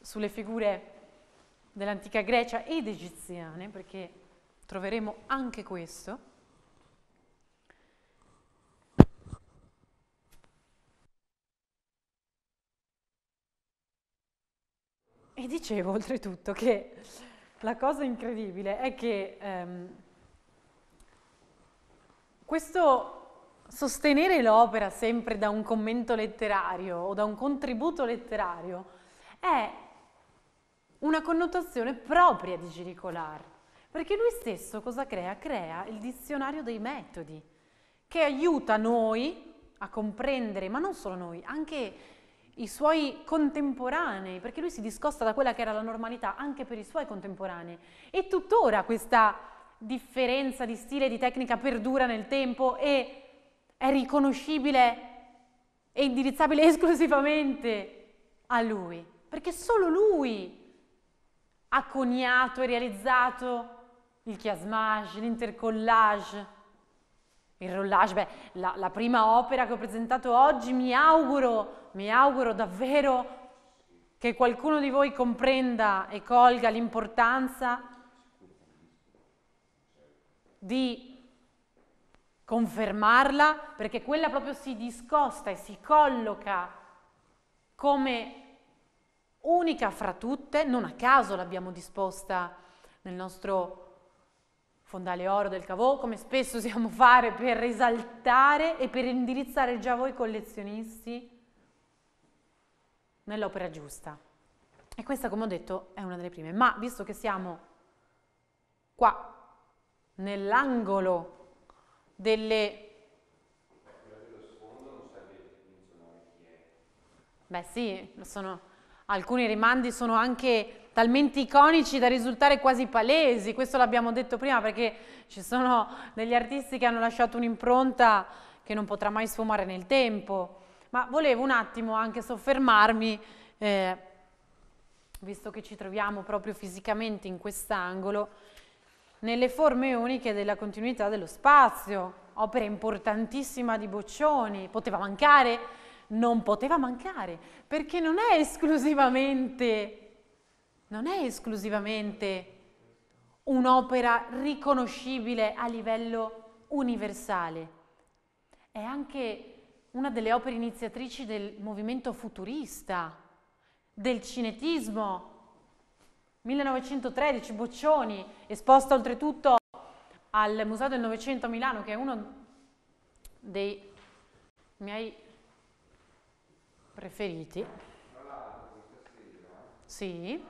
sulle figure dell'antica Grecia ed egiziane, perché troveremo anche questo. E dicevo oltretutto che la cosa incredibile è che ehm, questo sostenere l'opera sempre da un commento letterario o da un contributo letterario è una connotazione propria di Giricolar, perché lui stesso cosa crea? Crea il dizionario dei metodi, che aiuta noi a comprendere, ma non solo noi, anche i suoi contemporanei, perché lui si discosta da quella che era la normalità anche per i suoi contemporanei. E tuttora questa differenza di stile e di tecnica perdura nel tempo e è riconoscibile e indirizzabile esclusivamente a lui, perché solo lui ha coniato e realizzato il chiasmage, l'intercollage, il rollage. Beh, la, la prima opera che ho presentato oggi mi auguro mi auguro davvero che qualcuno di voi comprenda e colga l'importanza di confermarla, perché quella proprio si discosta e si colloca come unica fra tutte, non a caso l'abbiamo disposta nel nostro fondale oro del Cavò, come spesso usiamo fare per esaltare e per indirizzare già voi collezionisti nell'opera giusta. E questa, come ho detto, è una delle prime. Ma visto che siamo qua, nell'angolo delle... Beh sì, sono... alcuni rimandi sono anche talmente iconici da risultare quasi palesi, questo l'abbiamo detto prima perché ci sono degli artisti che hanno lasciato un'impronta che non potrà mai sfumare nel tempo ma volevo un attimo anche soffermarmi, eh, visto che ci troviamo proprio fisicamente in quest'angolo, nelle forme uniche della continuità dello spazio, opera importantissima di Boccioni, poteva mancare? Non poteva mancare, perché non è esclusivamente, non è esclusivamente un'opera riconoscibile a livello universale, è anche una delle opere iniziatrici del movimento futurista, del cinetismo. 1913, Boccioni, esposta oltretutto al Museo del Novecento a Milano, che è uno dei miei preferiti. Sì.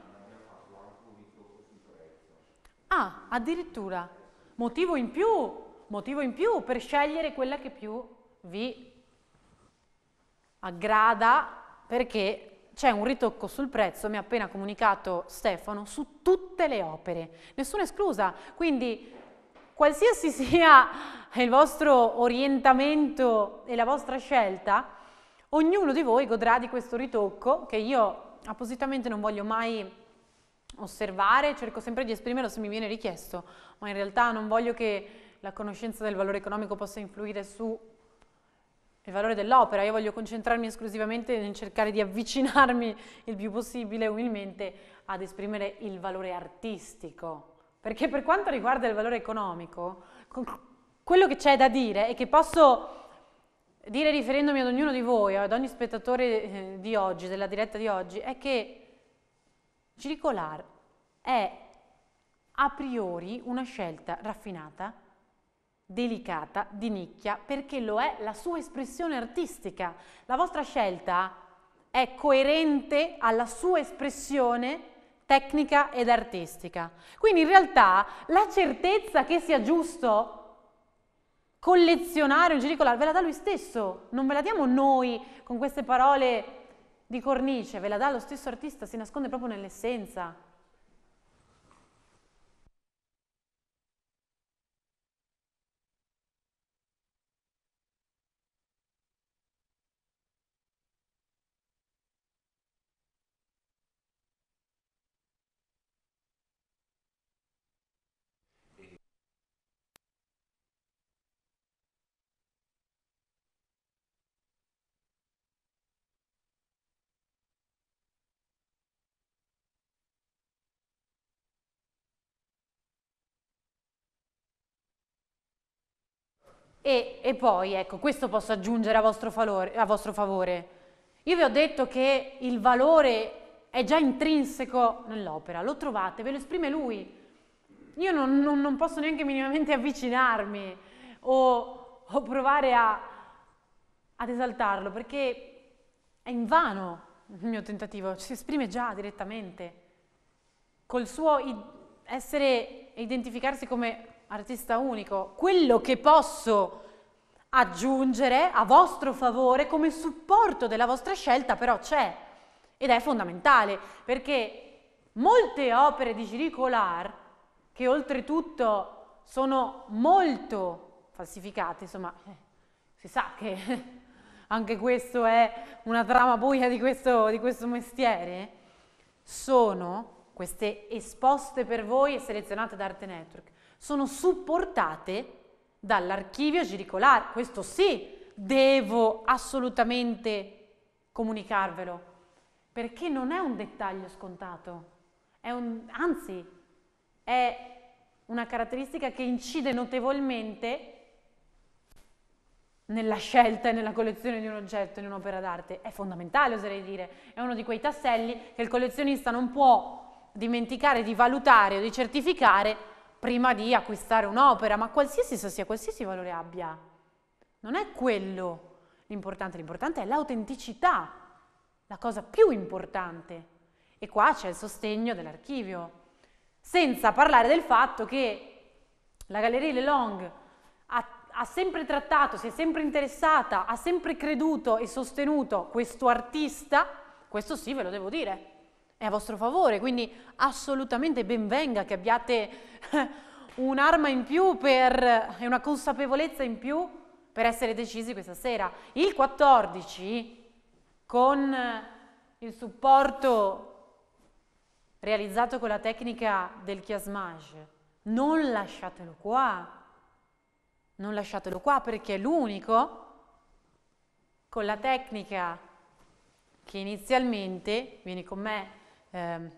Ah, addirittura. Motivo in più, motivo in più per scegliere quella che più vi a perché c'è un ritocco sul prezzo, mi ha appena comunicato Stefano, su tutte le opere, nessuna esclusa. Quindi qualsiasi sia il vostro orientamento e la vostra scelta, ognuno di voi godrà di questo ritocco che io appositamente non voglio mai osservare, cerco sempre di esprimerlo se mi viene richiesto, ma in realtà non voglio che la conoscenza del valore economico possa influire su il valore dell'opera, io voglio concentrarmi esclusivamente nel cercare di avvicinarmi il più possibile umilmente ad esprimere il valore artistico, perché per quanto riguarda il valore economico, quello che c'è da dire e che posso dire riferendomi ad ognuno di voi, ad ogni spettatore eh, di oggi, della diretta di oggi, è che Giricolar è a priori una scelta raffinata delicata, di nicchia, perché lo è la sua espressione artistica. La vostra scelta è coerente alla sua espressione tecnica ed artistica. Quindi in realtà la certezza che sia giusto collezionare un genicolare ve la dà lui stesso, non ve la diamo noi con queste parole di cornice, ve la dà lo stesso artista, si nasconde proprio nell'essenza. E, e poi, ecco, questo posso aggiungere a vostro, valore, a vostro favore. Io vi ho detto che il valore è già intrinseco nell'opera, lo trovate, ve lo esprime lui. Io non, non, non posso neanche minimamente avvicinarmi o, o provare a, ad esaltarlo, perché è invano il mio tentativo, si esprime già direttamente. Col suo essere e identificarsi come artista unico, quello che posso aggiungere a vostro favore come supporto della vostra scelta però c'è ed è fondamentale perché molte opere di Giri Collard che oltretutto sono molto falsificate, insomma eh, si sa che anche questo è una trama buia di questo, di questo mestiere, sono queste esposte per voi e selezionate da Arte Network, sono supportate dall'archivio giricolare. Questo sì, devo assolutamente comunicarvelo, perché non è un dettaglio scontato, è un, anzi è una caratteristica che incide notevolmente nella scelta e nella collezione di un oggetto, di un'opera d'arte. È fondamentale, oserei dire, è uno di quei tasselli che il collezionista non può dimenticare di valutare o di certificare prima di acquistare un'opera, ma qualsiasi essa sia, qualsiasi valore abbia. Non è quello l'importante, l'importante è l'autenticità, la cosa più importante. E qua c'è il sostegno dell'archivio, senza parlare del fatto che la Galleria Le Long ha, ha sempre trattato, si è sempre interessata, ha sempre creduto e sostenuto questo artista, questo sì ve lo devo dire, è a vostro favore, quindi assolutamente benvenga che abbiate eh, un'arma in più per, e una consapevolezza in più per essere decisi questa sera. Il 14, con eh, il supporto realizzato con la tecnica del chiasmage, non lasciatelo qua, non lasciatelo qua perché è l'unico con la tecnica che inizialmente, vieni con me, eh,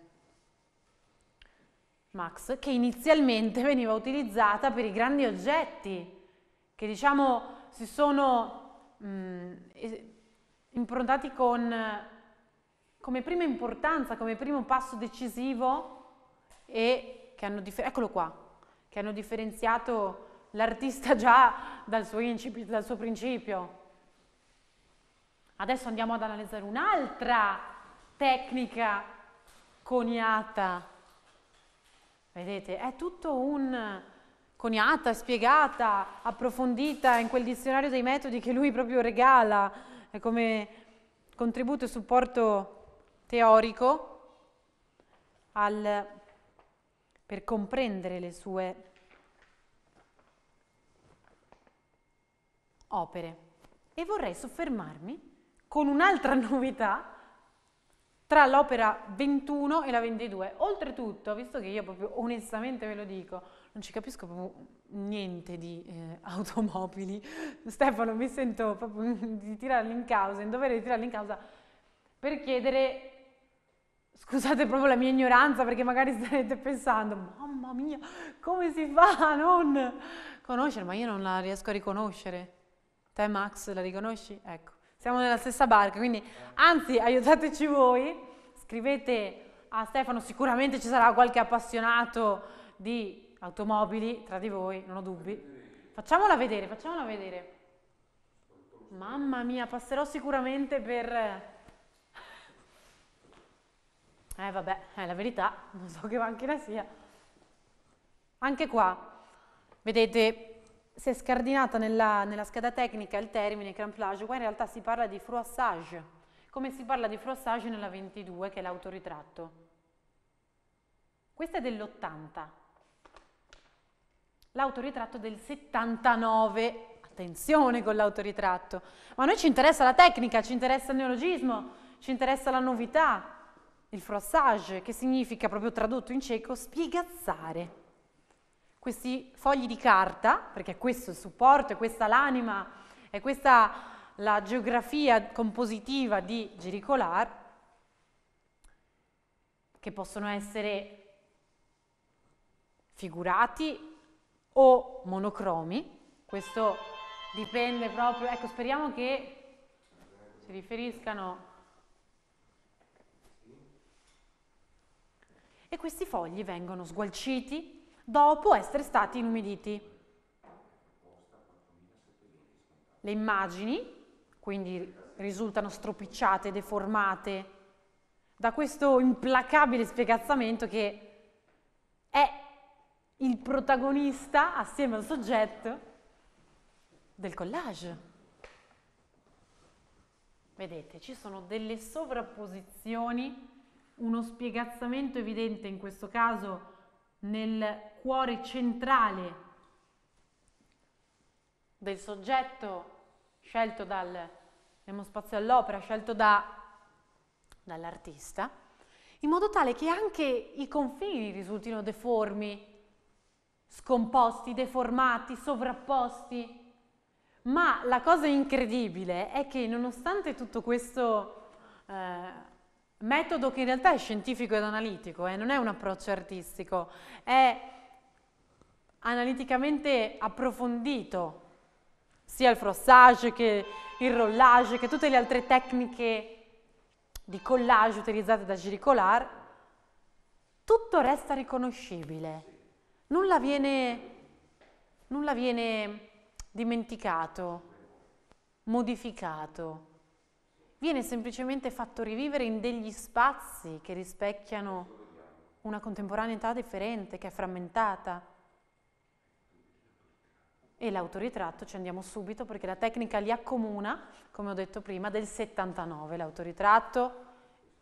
Max, che inizialmente veniva utilizzata per i grandi oggetti, che diciamo si sono mh, mm, improntati con, come prima importanza, come primo passo decisivo e che hanno, eccolo qua, che hanno differenziato l'artista già dal suo, incipio, dal suo principio. Adesso andiamo ad analizzare un'altra tecnica coniata. Vedete, è tutto un coniata, spiegata, approfondita in quel dizionario dei metodi che lui proprio regala come contributo e supporto teorico al, per comprendere le sue opere. E vorrei soffermarmi con un'altra novità tra l'opera 21 e la 22. Oltretutto, visto che io proprio onestamente ve lo dico, non ci capisco proprio niente di eh, automobili, Stefano mi sento proprio di tirarli in causa, in dovere di tirarli in causa per chiedere scusate proprio la mia ignoranza perché magari starete pensando mamma mia come si fa a non conoscere ma io non la riesco a riconoscere te Max la riconosci? ecco siamo nella stessa barca, quindi anzi aiutateci voi, scrivete a Stefano, sicuramente ci sarà qualche appassionato di automobili tra di voi, non ho dubbi. Facciamola vedere, facciamola vedere. Mamma mia, passerò sicuramente per... Eh vabbè, è la verità, non so che macchina sia. Anche qua, vedete, si è scardinata nella, nella scheda tecnica il termine cramplage, qua in realtà si parla di froissage, come si parla di froissage nella 22 che è l'autoritratto. Questa è dell'80, l'autoritratto del 79, attenzione con l'autoritratto, ma a noi ci interessa la tecnica, ci interessa il neologismo, ci interessa la novità, il froissage, che significa proprio tradotto in cieco spiegazzare questi fogli di carta, perché questo è il supporto, è questa l'anima, è questa la geografia compositiva di Giricolar, che possono essere figurati o monocromi, questo dipende proprio, ecco speriamo che si riferiscano... E questi fogli vengono sgualciti dopo essere stati inumiditi. Le immagini, quindi risultano stropicciate, deformate, da questo implacabile spiegazzamento che è il protagonista assieme al soggetto del collage. Vedete, ci sono delle sovrapposizioni, uno spiegazzamento evidente in questo caso nel cuore centrale del soggetto scelto dal spazio all'opera, scelto da, dall'artista, in modo tale che anche i confini risultino deformi, scomposti, deformati, sovrapposti. Ma la cosa incredibile è che nonostante tutto questo eh, metodo che in realtà è scientifico ed analitico, eh, non è un approccio artistico, è analiticamente approfondito, sia il frossage che il rollage, che tutte le altre tecniche di collage utilizzate da Giricolar, tutto resta riconoscibile, nulla viene, nulla viene dimenticato, modificato viene semplicemente fatto rivivere in degli spazi che rispecchiano una contemporaneità differente, che è frammentata. E l'autoritratto, ci andiamo subito perché la tecnica li accomuna, come ho detto prima, del 79. L'autoritratto,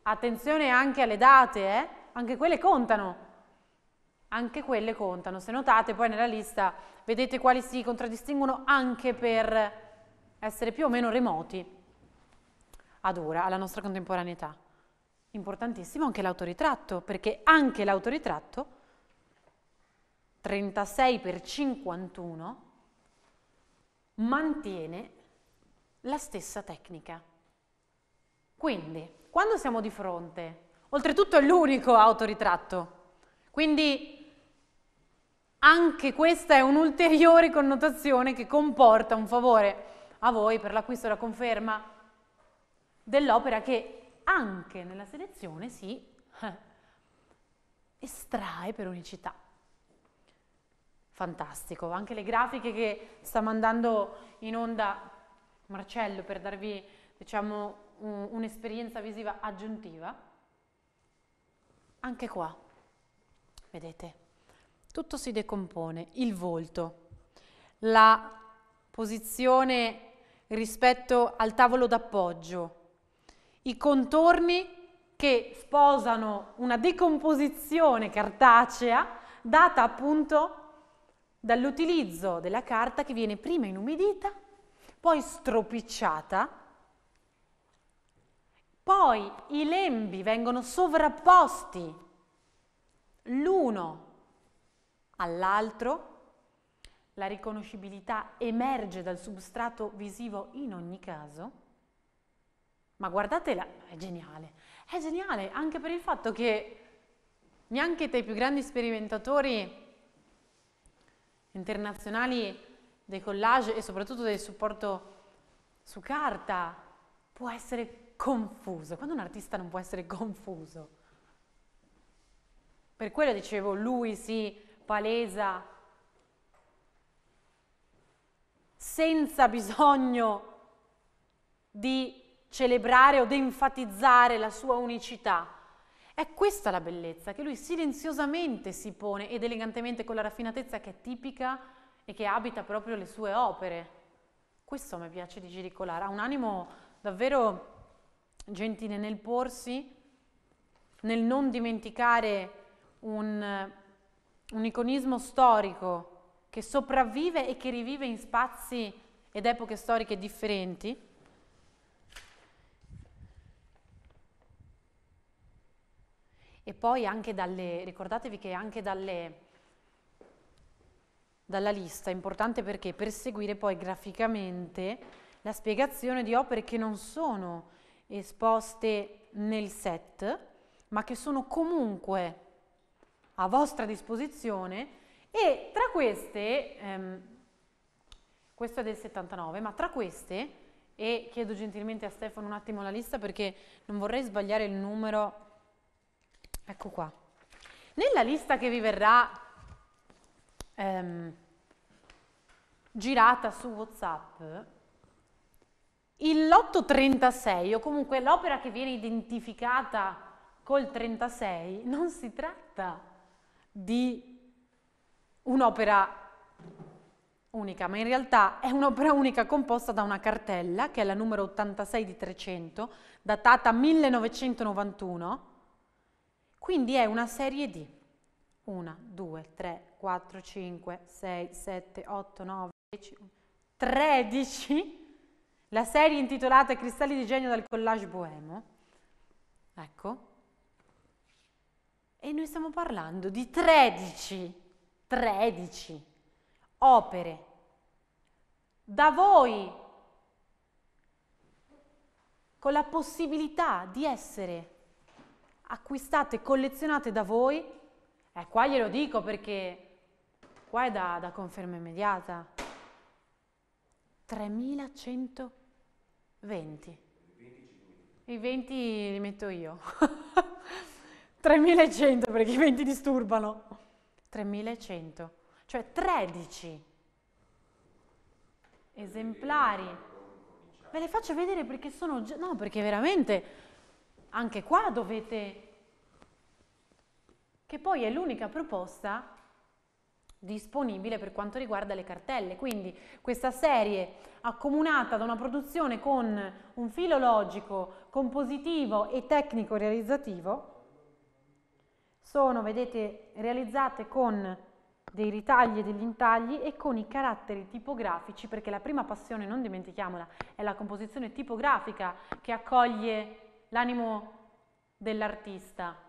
attenzione anche alle date, eh? anche quelle contano. Anche quelle contano. Se notate poi nella lista vedete quali si contraddistinguono anche per essere più o meno remoti ad ora, alla nostra contemporaneità. Importantissimo anche l'autoritratto, perché anche l'autoritratto, 36 per 51, mantiene la stessa tecnica. Quindi, quando siamo di fronte, oltretutto è l'unico autoritratto, quindi anche questa è un'ulteriore connotazione che comporta un favore a voi per l'acquisto della conferma dell'opera che anche nella selezione si eh, estrae per unicità. Fantastico, anche le grafiche che sta mandando in onda Marcello per darvi diciamo, un'esperienza visiva aggiuntiva, anche qua, vedete, tutto si decompone, il volto, la posizione rispetto al tavolo d'appoggio, i contorni che sposano una decomposizione cartacea data appunto dall'utilizzo della carta che viene prima inumidita, poi stropicciata, poi i lembi vengono sovrapposti l'uno all'altro, la riconoscibilità emerge dal substrato visivo in ogni caso, ma guardatela, è geniale. È geniale anche per il fatto che neanche tra i più grandi sperimentatori internazionali dei collage e soprattutto del supporto su carta può essere confuso. Quando un artista non può essere confuso? Per quello dicevo, lui si palesa senza bisogno di celebrare o enfatizzare la sua unicità. È questa la bellezza che lui silenziosamente si pone ed elegantemente con la raffinatezza che è tipica e che abita proprio le sue opere. Questo mi piace di Giricolare, ha un animo davvero gentile nel porsi, nel non dimenticare un, un iconismo storico che sopravvive e che rivive in spazi ed epoche storiche differenti. E poi anche dalle, ricordatevi che anche dalle, dalla lista è importante perché per seguire poi graficamente la spiegazione di opere che non sono esposte nel set, ma che sono comunque a vostra disposizione e tra queste, ehm, questo è del 79, ma tra queste, e chiedo gentilmente a Stefano un attimo la lista perché non vorrei sbagliare il numero Ecco qua. Nella lista che vi verrà ehm, girata su WhatsApp, il lotto 36 o comunque l'opera che viene identificata col 36 non si tratta di un'opera unica, ma in realtà è un'opera unica composta da una cartella che è la numero 86 di 300, datata 1991 quindi è una serie di 1, 2, 3, 4, 5, 6, 7, 8, 9, 10, 13, la serie intitolata Cristalli di genio dal collage boemo, ecco, e noi stiamo parlando di 13, 13 opere da voi con la possibilità di essere acquistate, collezionate da voi, eh, qua glielo dico perché qua è da, da conferma immediata, 3120. I 20 li metto io. 3100 perché i 20 disturbano. 3100, cioè 13 esemplari. Ve le faccio vedere perché sono... No, perché veramente anche qua dovete, che poi è l'unica proposta disponibile per quanto riguarda le cartelle. Quindi questa serie accomunata da una produzione con un filo logico, compositivo e tecnico realizzativo sono, vedete, realizzate con dei ritagli e degli intagli e con i caratteri tipografici, perché la prima passione, non dimentichiamola, è la composizione tipografica che accoglie l'animo dell'artista.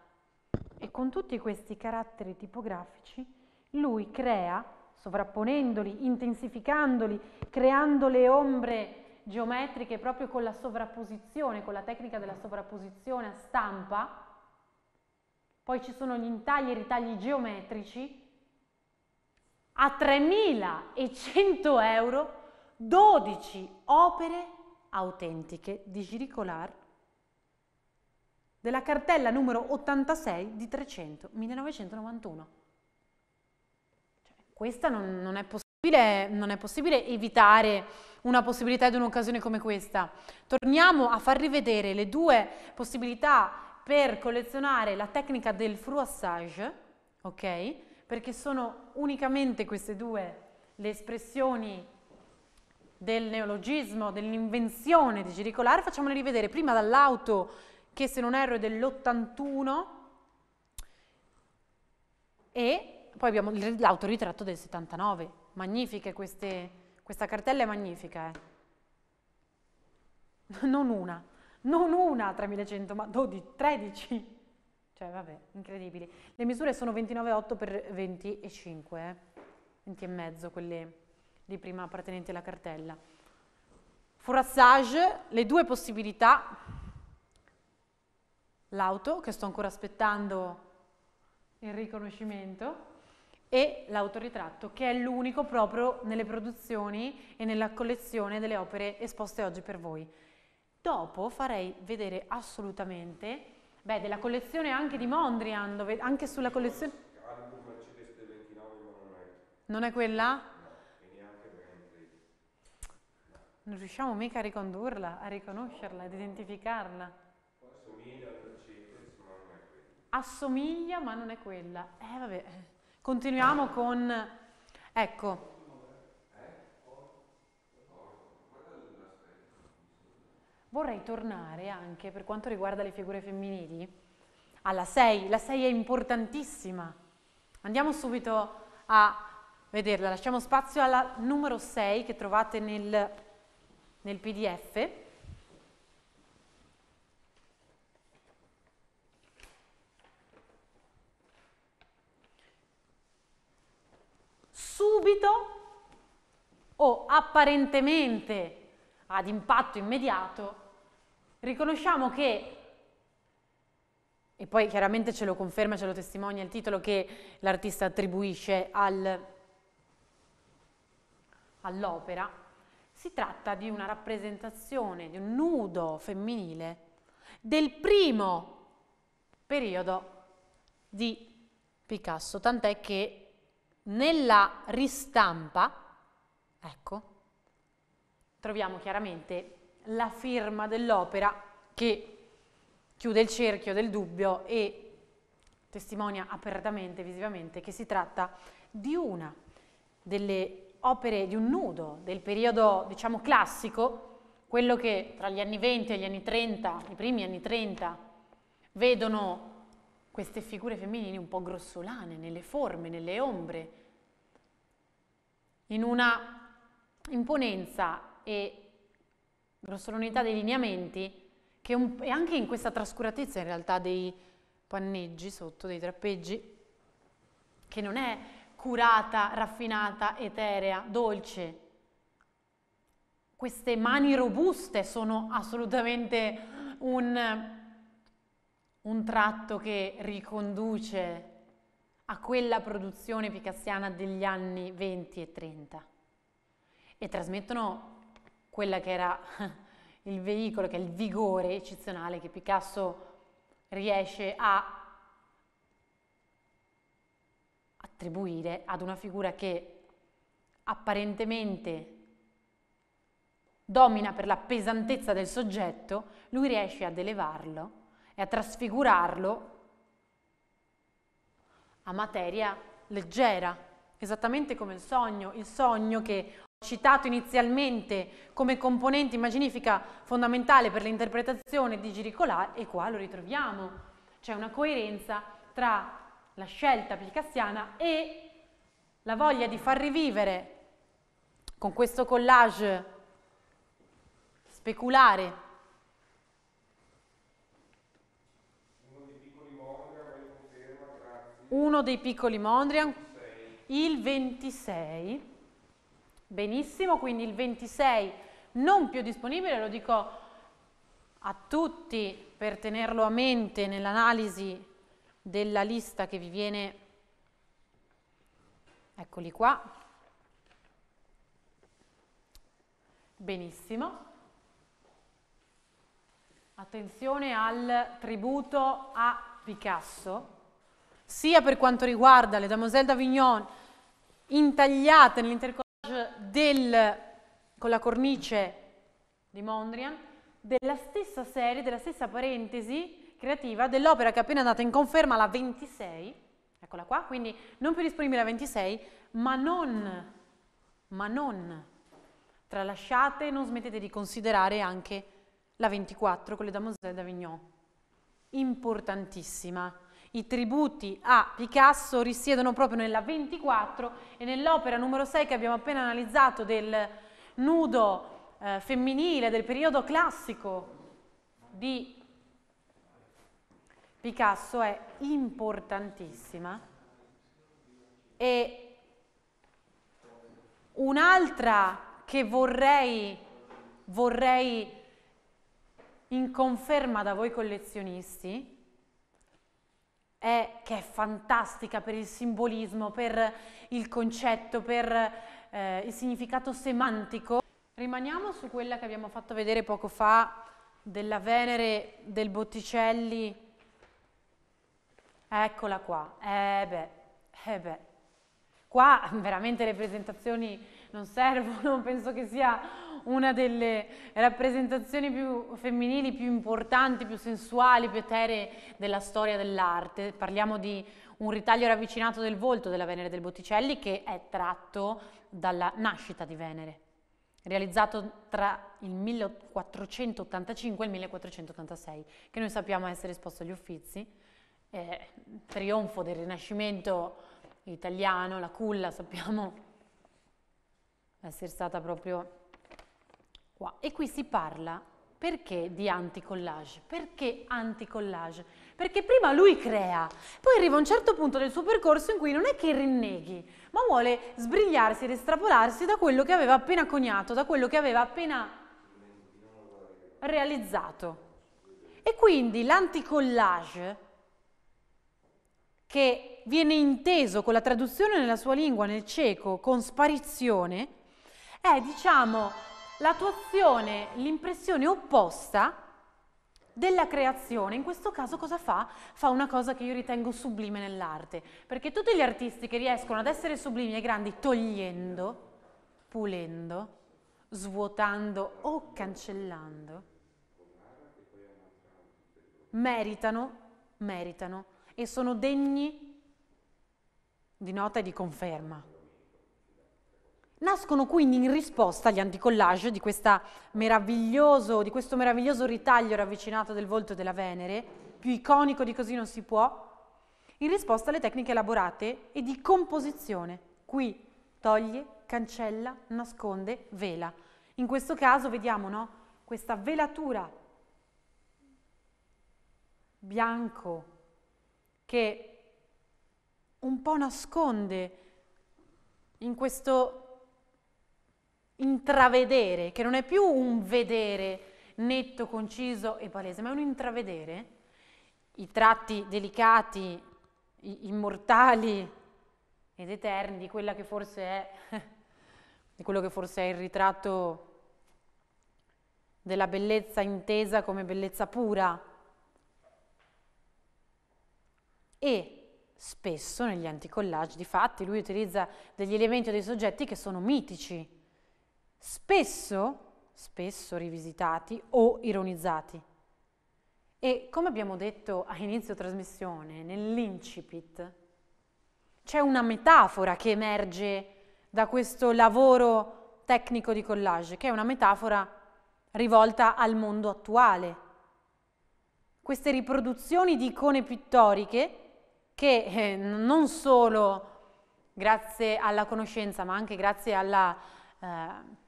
E con tutti questi caratteri tipografici lui crea, sovrapponendoli, intensificandoli, creando le ombre geometriche proprio con la sovrapposizione, con la tecnica della sovrapposizione a stampa, poi ci sono gli intagli e ritagli geometrici, a 3.100 euro 12 opere autentiche di Giricolard della cartella numero 86 di 300, 1991. Cioè, questa non, non, è non è possibile evitare una possibilità di un'occasione come questa. Torniamo a far rivedere le due possibilità per collezionare la tecnica del froissage, ok? Perché sono unicamente queste due le espressioni del neologismo, dell'invenzione di Giricolare, facciamole rivedere prima dall'auto che se non erro è dell'81 e poi abbiamo l'autoritratto del 79. Magnifiche queste, questa cartella è magnifica, eh. Non una, non una 3100, ma 12, 13. Cioè, vabbè, incredibili. Le misure sono 29,8 per x 20,5, eh. 20 e mezzo quelle di prima appartenenti alla cartella. Forassage, le due possibilità, l'auto, che sto ancora aspettando il riconoscimento, e l'autoritratto, che è l'unico proprio nelle produzioni e nella collezione delle opere esposte oggi per voi. Dopo farei vedere assolutamente, beh, della collezione anche di Mondrian, dove, anche sulla collezione... Non è quella? Non riusciamo mica a ricondurla, a riconoscerla, ad identificarla assomiglia ma non è quella. Eh vabbè, eh, continuiamo con, ecco. Vorrei tornare anche per quanto riguarda le figure femminili alla 6, la 6 è importantissima. Andiamo subito a vederla, lasciamo spazio alla numero 6 che trovate nel, nel PDF. subito o apparentemente ad impatto immediato, riconosciamo che, e poi chiaramente ce lo conferma, ce lo testimonia il titolo che l'artista attribuisce al, all'opera, si tratta di una rappresentazione di un nudo femminile del primo periodo di Picasso, tant'è che nella ristampa, ecco, troviamo chiaramente la firma dell'opera che chiude il cerchio del dubbio e testimonia apertamente, visivamente, che si tratta di una delle opere di un nudo del periodo, diciamo, classico, quello che tra gli anni 20 e gli anni 30, i primi anni 30, vedono queste figure femminili un po' grossolane nelle forme, nelle ombre, in una imponenza e grossolanità dei lineamenti che un, e anche in questa trascuratezza in realtà dei panneggi sotto, dei trappeggi, che non è curata, raffinata, eterea, dolce. Queste mani robuste sono assolutamente un un tratto che riconduce a quella produzione picassiana degli anni 20 e 30 e trasmettono quella che era il veicolo, che è il vigore eccezionale che Picasso riesce a attribuire ad una figura che apparentemente domina per la pesantezza del soggetto, lui riesce ad elevarlo e a trasfigurarlo a materia leggera, esattamente come il sogno, il sogno che ho citato inizialmente come componente immaginifica fondamentale per l'interpretazione di Giricolà e qua lo ritroviamo. C'è una coerenza tra la scelta picassiana e la voglia di far rivivere con questo collage speculare uno dei piccoli Mondrian, il 26, benissimo, quindi il 26 non più disponibile, lo dico a tutti per tenerlo a mente nell'analisi della lista che vi viene, eccoli qua, benissimo. Attenzione al tributo a Picasso, sia per quanto riguarda le Damoselle d'Avignon intagliate nell'intercollage con la cornice di Mondrian, della stessa serie, della stessa parentesi creativa dell'opera che è appena andata in conferma la 26, eccola qua, quindi non più disponibile la 26, ma non, ma non tralasciate, non smettete di considerare anche la 24 con le Damoselle d'Avignon, importantissima i tributi a Picasso risiedono proprio nella 24 e nell'opera numero 6 che abbiamo appena analizzato del nudo eh, femminile del periodo classico di Picasso è importantissima e un'altra che vorrei, vorrei in conferma da voi collezionisti è, che è fantastica per il simbolismo, per il concetto, per eh, il significato semantico. Rimaniamo su quella che abbiamo fatto vedere poco fa della Venere del Botticelli. Eccola qua. Eh beh, eh beh. Qua veramente le presentazioni non servono, penso che sia una delle rappresentazioni più femminili, più importanti, più sensuali, più etere della storia dell'arte. Parliamo di un ritaglio ravvicinato del volto della Venere del Botticelli che è tratto dalla nascita di Venere, realizzato tra il 1485 e il 1486, che noi sappiamo essere esposto agli Uffizi, eh, trionfo del Rinascimento italiano, la culla, sappiamo essere stata proprio Qua. E qui si parla perché di anticollage? Perché anti Perché prima lui crea, poi arriva un certo punto del suo percorso in cui non è che rinneghi, ma vuole sbrigliarsi ed estrapolarsi da quello che aveva appena coniato, da quello che aveva appena realizzato. E quindi l'anticollage, che viene inteso con la traduzione nella sua lingua nel cieco con sparizione, è diciamo l'attuazione, l'impressione opposta della creazione. In questo caso cosa fa? Fa una cosa che io ritengo sublime nell'arte, perché tutti gli artisti che riescono ad essere sublimi e grandi togliendo, pulendo, svuotando o cancellando, meritano, meritano e sono degni di nota e di conferma. Nascono quindi in risposta agli anticollage di, di, questo meraviglioso ritaglio ravvicinato del volto della Venere, più iconico di così non si può, in risposta alle tecniche elaborate e di composizione. Qui toglie, cancella, nasconde, vela. In questo caso vediamo no? questa velatura bianco che un po' nasconde in questo intravedere, che non è più un vedere netto, conciso e palese, ma è un intravedere, i tratti delicati, immortali ed eterni di quella che forse è, di quello che forse è il ritratto della bellezza intesa come bellezza pura. E spesso negli anticollage, di fatti, lui utilizza degli elementi o dei soggetti che sono mitici, spesso, spesso rivisitati o ironizzati. E come abbiamo detto a inizio trasmissione, nell'incipit, c'è una metafora che emerge da questo lavoro tecnico di collage, che è una metafora rivolta al mondo attuale. Queste riproduzioni di icone pittoriche che eh, non solo grazie alla conoscenza, ma anche grazie alla eh,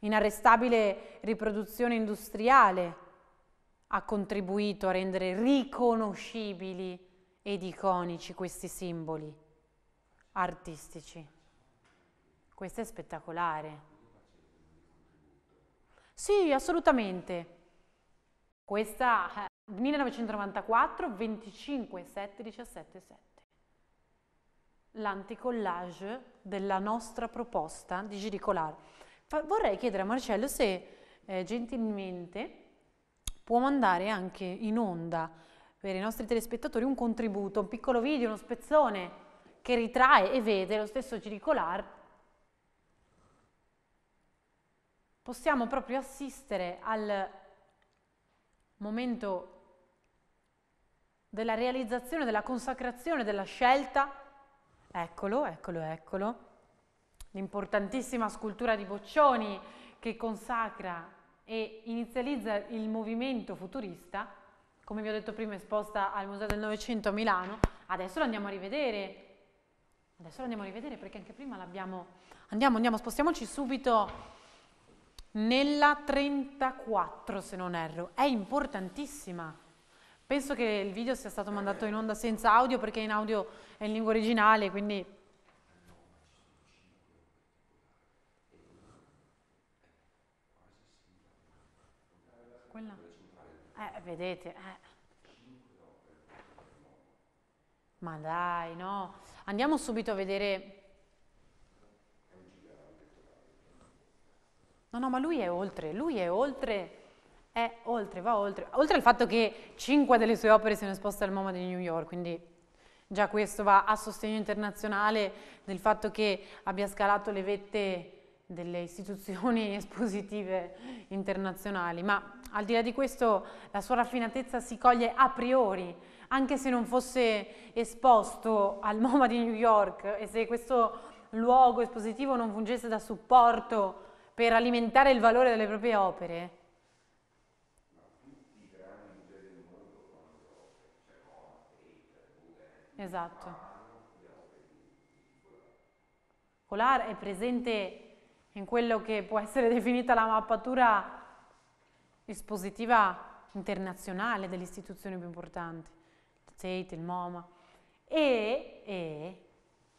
Inarrestabile riproduzione industriale ha contribuito a rendere riconoscibili ed iconici questi simboli artistici. Questo è spettacolare. Sì, assolutamente. Questa 1994 25 7 17 7. L'anticollage della nostra proposta di Giricolare vorrei chiedere a Marcello se eh, gentilmente può mandare anche in onda per i nostri telespettatori un contributo, un piccolo video, uno spezzone che ritrae e vede lo stesso Giricolar. Possiamo proprio assistere al momento della realizzazione, della consacrazione, della scelta. Eccolo, eccolo, eccolo l'importantissima scultura di Boccioni che consacra e inizializza il movimento futurista, come vi ho detto prima esposta al Museo del Novecento a Milano, adesso lo andiamo a rivedere, adesso lo andiamo a rivedere perché anche prima l'abbiamo, andiamo, andiamo, spostiamoci subito nella 34 se non erro, è importantissima, penso che il video sia stato mandato in onda senza audio perché in audio è in lingua originale, quindi vedete, eh. Ma dai, no. Andiamo subito a vedere. No, no, ma lui è oltre, lui è oltre, è oltre, va oltre. Oltre al fatto che cinque delle sue opere siano esposte al MoMA di New York, quindi già questo va a sostegno internazionale del fatto che abbia scalato le vette delle istituzioni espositive internazionali, ma al di là di questo la sua raffinatezza si coglie a priori, anche se non fosse esposto al MoMA di New York e se questo luogo espositivo non fungesse da supporto per alimentare il valore delle proprie opere, Esatto. Collard è presente in quello che può essere definita la mappatura espositiva internazionale delle istituzioni più importanti, il Tate, il MoMA, e, e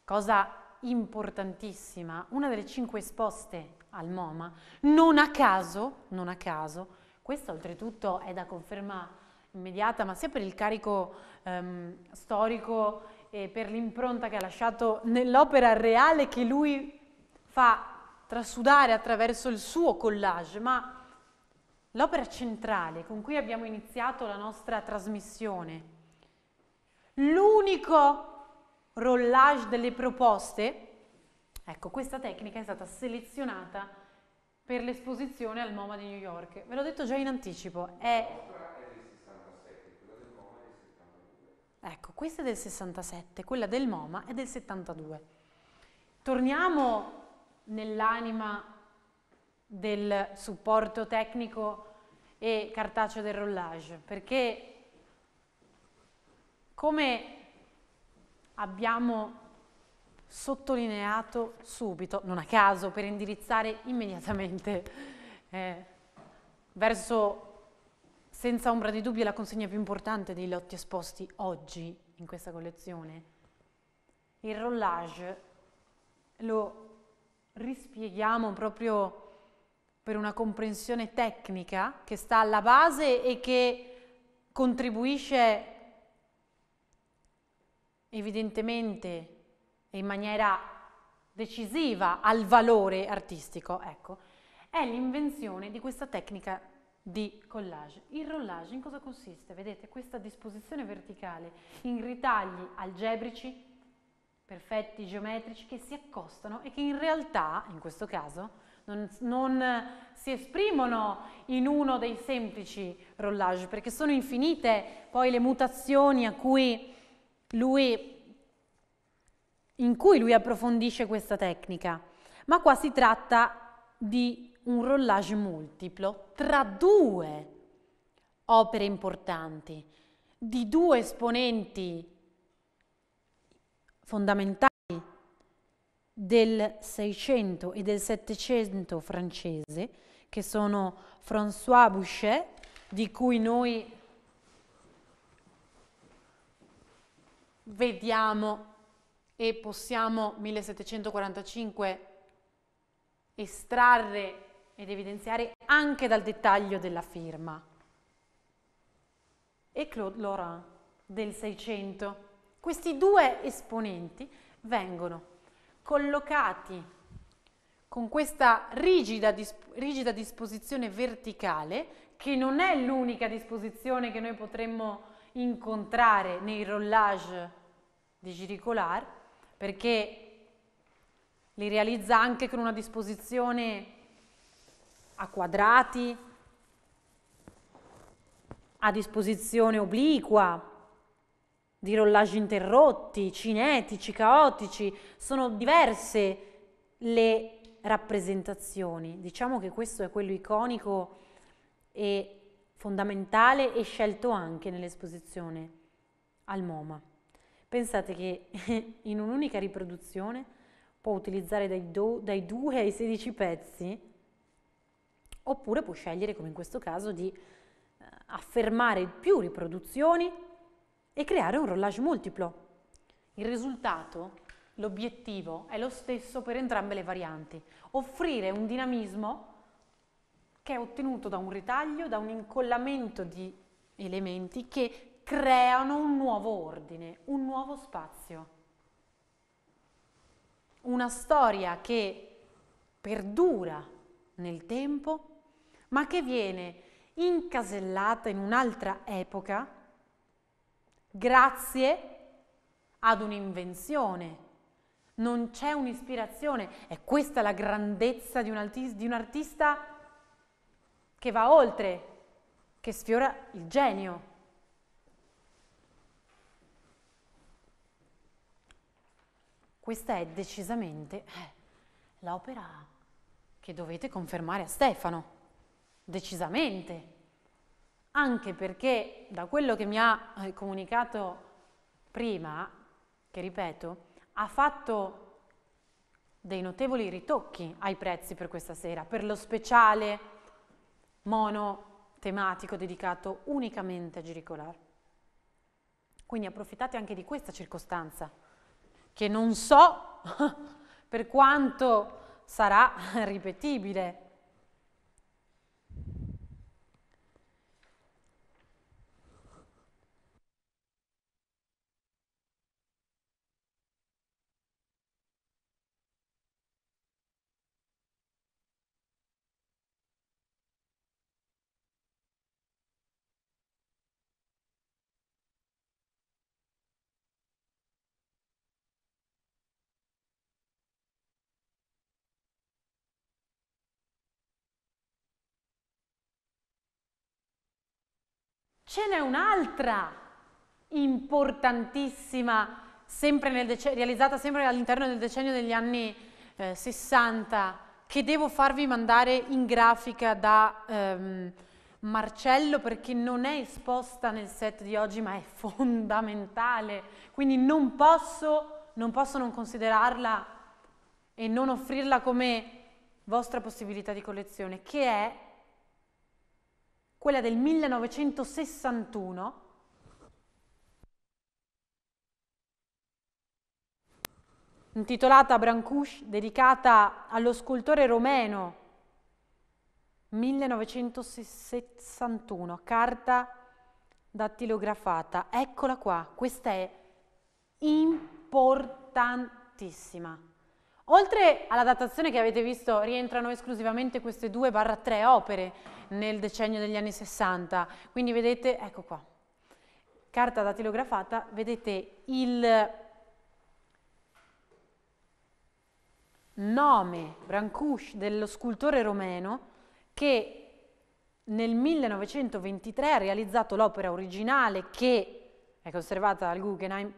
cosa importantissima, una delle cinque esposte al MoMA, non a caso, non a caso, questo oltretutto è da conferma immediata, ma sia per il carico ehm, storico e per l'impronta che ha lasciato nell'opera reale che lui fa trasudare attraverso il suo collage, ma l'opera centrale con cui abbiamo iniziato la nostra trasmissione, l'unico rollage delle proposte, ecco, questa tecnica è stata selezionata per l'esposizione al MoMA di New York. Ve l'ho detto già in anticipo, è... Ecco, questa è del 67, quella del MoMA è del 72. Torniamo nell'anima del supporto tecnico e cartaceo del rollage, perché come abbiamo sottolineato subito, non a caso, per indirizzare immediatamente eh, verso senza ombra di dubbio la consegna più importante dei lotti esposti oggi in questa collezione. Il rollage lo rispieghiamo proprio per una comprensione tecnica che sta alla base e che contribuisce evidentemente e in maniera decisiva al valore artistico, ecco, è l'invenzione di questa tecnica di collage. Il rollage in cosa consiste? Vedete questa disposizione verticale in ritagli algebrici perfetti geometrici che si accostano e che in realtà, in questo caso, non, non, eh, si esprimono in uno dei semplici rollage, perché sono infinite poi le mutazioni cui lui, in cui lui approfondisce questa tecnica. Ma qua si tratta di un rollage multiplo tra due opere importanti, di due esponenti fondamentali del Seicento e del Settecento francese, che sono François Boucher, di cui noi vediamo e possiamo 1745 estrarre ed evidenziare anche dal dettaglio della firma. E Claude Laurent del 600. Questi due esponenti vengono collocati con questa rigida, disp rigida disposizione verticale, che non è l'unica disposizione che noi potremmo incontrare nei rollage di giricolare, perché li realizza anche con una disposizione a quadrati, a disposizione obliqua, di rollaggi interrotti, cinetici, caotici, sono diverse le rappresentazioni. Diciamo che questo è quello iconico e fondamentale e scelto anche nell'esposizione al MoMA. Pensate che in un'unica riproduzione può utilizzare dai, do, dai 2 ai 16 pezzi, oppure può scegliere, come in questo caso, di eh, affermare più riproduzioni e creare un rollage multiplo. Il risultato, l'obiettivo, è lo stesso per entrambe le varianti, offrire un dinamismo che è ottenuto da un ritaglio, da un incollamento di elementi che creano un nuovo ordine, un nuovo spazio. Una storia che perdura nel tempo, ma che viene incasellata in un'altra epoca grazie ad un'invenzione. Non c'è un'ispirazione. È questa la grandezza di un, artista, di un artista che va oltre, che sfiora il genio. Questa è decisamente eh, l'opera che dovete confermare a Stefano. Decisamente anche perché da quello che mi ha eh, comunicato prima, che ripeto, ha fatto dei notevoli ritocchi ai prezzi per questa sera, per lo speciale mono tematico dedicato unicamente a Giricolar. Quindi approfittate anche di questa circostanza, che non so per quanto sarà ripetibile Ce n'è un'altra importantissima, sempre realizzata sempre all'interno del decennio degli anni eh, 60, che devo farvi mandare in grafica da ehm, Marcello perché non è esposta nel set di oggi ma è fondamentale, quindi non posso non, posso non considerarla e non offrirla come vostra possibilità di collezione, che è quella del 1961, intitolata Brancusch, dedicata allo scultore romeno 1961, carta dattilografata. Eccola qua, questa è importantissima. Oltre alla datazione che avete visto, rientrano esclusivamente queste due barra tre opere nel decennio degli anni 60, quindi vedete, ecco qua, carta datilografata, vedete il nome Brancusch dello scultore romeno che nel 1923 ha realizzato l'opera originale che è conservata al Guggenheim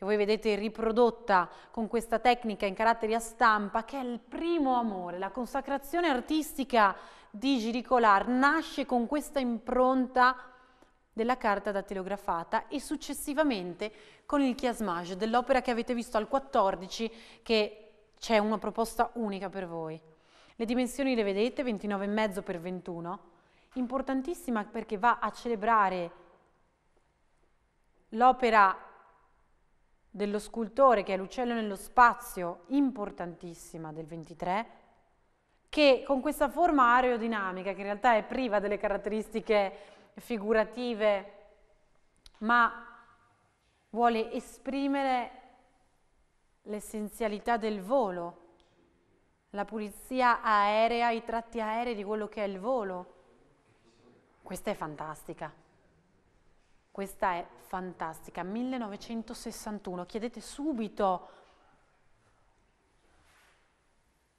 che voi vedete riprodotta con questa tecnica in caratteri a stampa, che è il primo amore, la consacrazione artistica di Giricolar nasce con questa impronta della carta dattilografata e successivamente con il chiasmage dell'opera che avete visto al 14 che c'è una proposta unica per voi. Le dimensioni le vedete, 29,5 x 21, importantissima perché va a celebrare l'opera dello scultore che è l'uccello nello spazio, importantissima del 23, che con questa forma aerodinamica, che in realtà è priva delle caratteristiche figurative, ma vuole esprimere l'essenzialità del volo, la pulizia aerea, i tratti aerei di quello che è il volo. Questa è fantastica. Questa è fantastica, 1961, chiedete subito,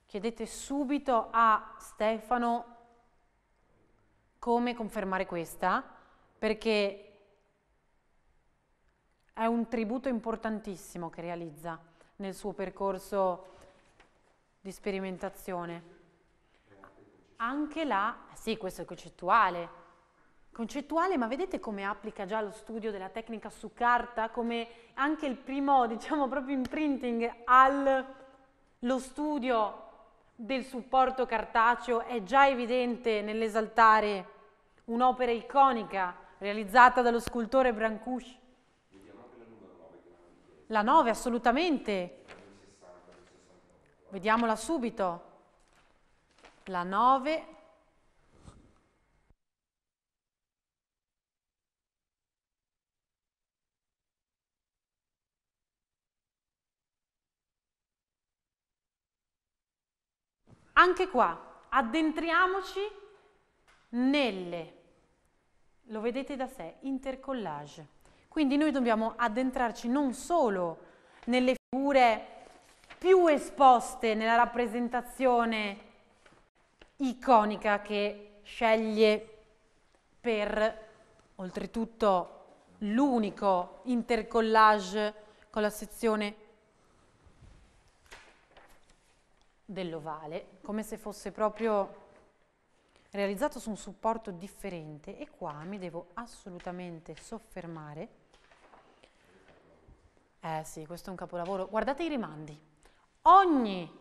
chiedete subito a Stefano come confermare questa, perché è un tributo importantissimo che realizza nel suo percorso di sperimentazione. Anche là, sì, questo è concettuale, concettuale, ma vedete come applica già lo studio della tecnica su carta, come anche il primo, diciamo proprio imprinting allo studio del supporto cartaceo è già evidente nell'esaltare un'opera iconica realizzata dallo scultore Vediamo Brancusi. La 9, assolutamente. Vediamola subito. La 9 Anche qua addentriamoci nelle, lo vedete da sé, intercollage. Quindi noi dobbiamo addentrarci non solo nelle figure più esposte nella rappresentazione iconica che sceglie per, oltretutto, l'unico intercollage con la sezione dell'ovale, come se fosse proprio realizzato su un supporto differente e qua mi devo assolutamente soffermare. Eh sì, questo è un capolavoro. Guardate i rimandi. Ogni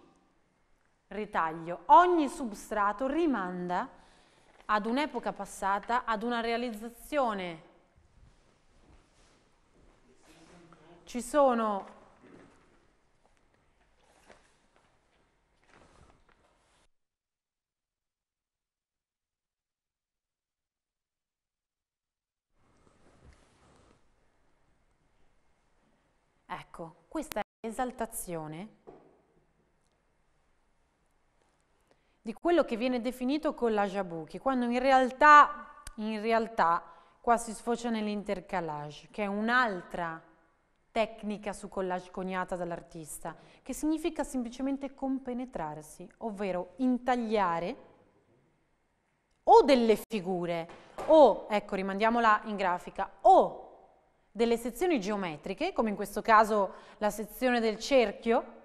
ritaglio, ogni substrato rimanda ad un'epoca passata, ad una realizzazione. Ci sono Ecco, questa è l'esaltazione di quello che viene definito collage a buchi, quando in realtà, in realtà qua si sfocia nell'intercalage, che è un'altra tecnica su collage coniata dall'artista, che significa semplicemente compenetrarsi, ovvero intagliare o delle figure, o, ecco, rimandiamola in grafica, o delle sezioni geometriche, come in questo caso la sezione del cerchio,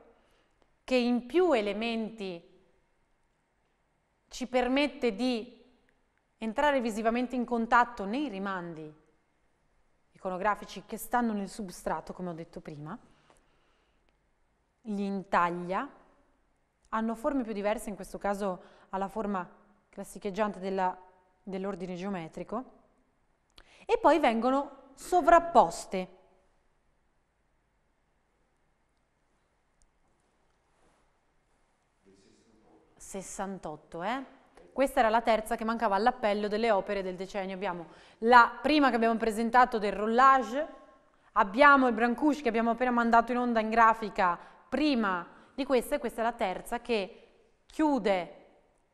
che in più elementi ci permette di entrare visivamente in contatto nei rimandi iconografici che stanno nel substrato, come ho detto prima, gli intaglia, hanno forme più diverse, in questo caso alla forma classicheggiante dell'ordine dell geometrico, e poi vengono sovrapposte. 68, eh? Questa era la terza che mancava all'appello delle opere del decennio. Abbiamo la prima che abbiamo presentato del rollage, abbiamo il Brancusi che abbiamo appena mandato in onda in grafica prima di questa e questa è la terza che chiude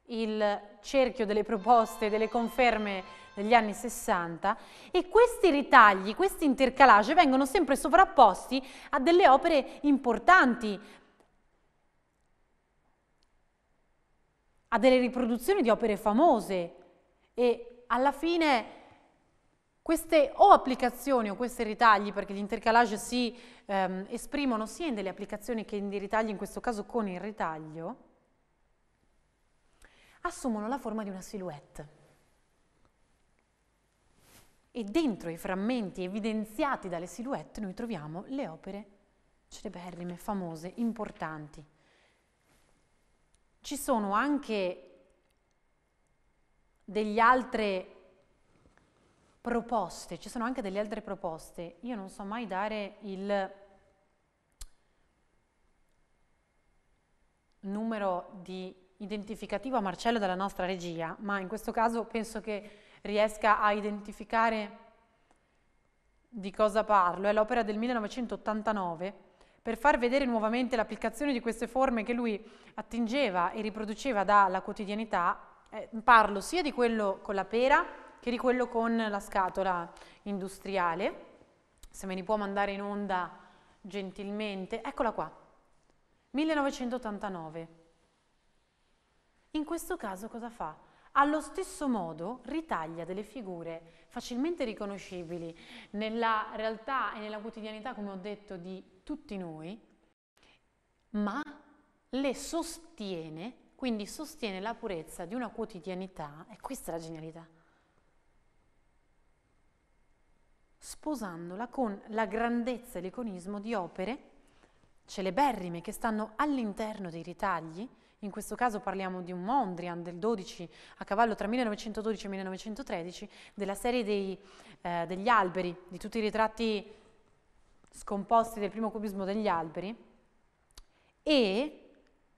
il cerchio delle proposte, delle conferme degli anni 60 e questi ritagli, questi intercalage vengono sempre sovrapposti a delle opere importanti, a delle riproduzioni di opere famose e alla fine queste o applicazioni o questi ritagli, perché gli intercalage si ehm, esprimono sia in delle applicazioni che in dei ritagli, in questo caso con il ritaglio, assumono la forma di una silhouette e dentro i frammenti evidenziati dalle silhouette noi troviamo le opere celeberrime, famose, importanti. Ci sono anche degli altre proposte, ci sono anche delle altre proposte. Io non so mai dare il numero di identificativo a Marcello della nostra regia, ma in questo caso penso che riesca a identificare di cosa parlo, è l'opera del 1989, per far vedere nuovamente l'applicazione di queste forme che lui attingeva e riproduceva dalla quotidianità, eh, parlo sia di quello con la pera che di quello con la scatola industriale, se me li può mandare in onda gentilmente, eccola qua, 1989. In questo caso cosa fa? Allo stesso modo ritaglia delle figure facilmente riconoscibili nella realtà e nella quotidianità, come ho detto, di tutti noi, ma le sostiene, quindi sostiene la purezza di una quotidianità, e questa è la genialità, sposandola con la grandezza e l'iconismo di opere celeberrime che stanno all'interno dei ritagli in questo caso parliamo di un Mondrian del 12 a cavallo tra 1912 e 1913, della serie dei, eh, degli alberi, di tutti i ritratti scomposti del primo cubismo degli alberi. E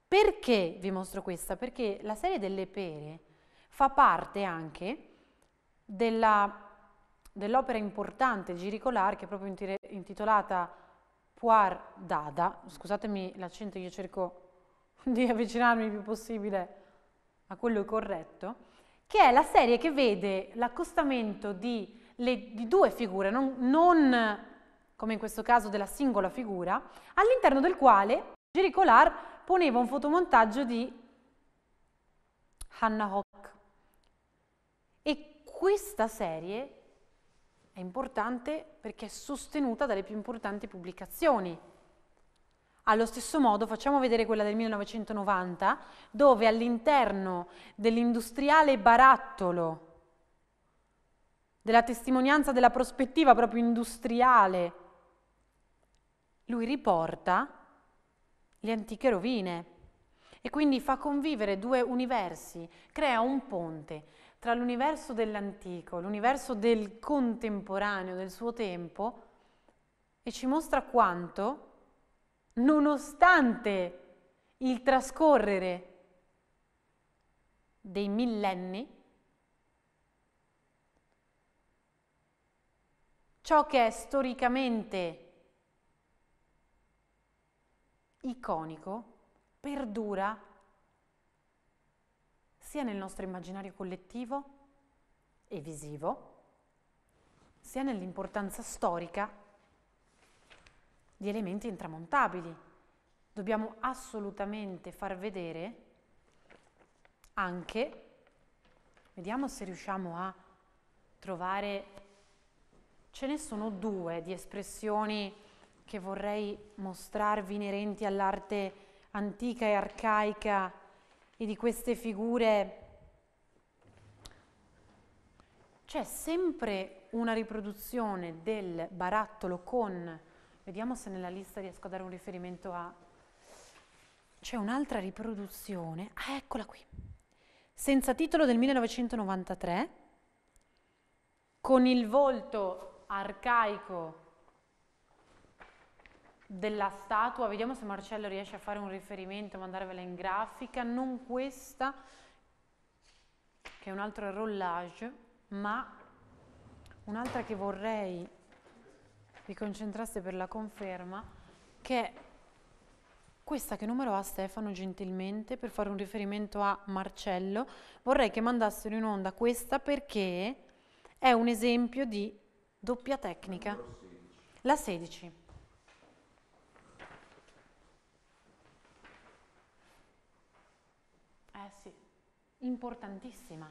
perché vi mostro questa? Perché la serie delle pere fa parte anche dell'opera dell importante giricolare che è proprio intitolata Poir Dada, scusatemi l'accento, io cerco di avvicinarmi il più possibile a quello corretto, che è la serie che vede l'accostamento di, di, due figure, non, non, come in questo caso della singola figura, all'interno del quale Jerry Collard poneva un fotomontaggio di Hannah Hock. E questa serie è importante perché è sostenuta dalle più importanti pubblicazioni allo stesso modo facciamo vedere quella del 1990 dove all'interno dell'industriale barattolo della testimonianza della prospettiva proprio industriale lui riporta le antiche rovine e quindi fa convivere due universi, crea un ponte tra l'universo dell'antico, l'universo del contemporaneo, del suo tempo e ci mostra quanto nonostante il trascorrere dei millenni, ciò che è storicamente iconico perdura sia nel nostro immaginario collettivo e visivo, sia nell'importanza storica di elementi intramontabili. Dobbiamo assolutamente far vedere anche, vediamo se riusciamo a trovare, ce ne sono due di espressioni che vorrei mostrarvi inerenti all'arte antica e arcaica e di queste figure c'è sempre una riproduzione del barattolo con Vediamo se nella lista riesco a dare un riferimento a... C'è un'altra riproduzione. Ah, eccola qui. Senza titolo del 1993, con il volto arcaico della statua. Vediamo se Marcello riesce a fare un riferimento, mandarvela in grafica. Non questa, che è un altro rollage, ma un'altra che vorrei vi concentraste per la conferma, che questa che numero ha Stefano gentilmente per fare un riferimento a Marcello. Vorrei che mandassero in onda questa perché è un esempio di doppia tecnica. La 16. Eh sì, importantissima.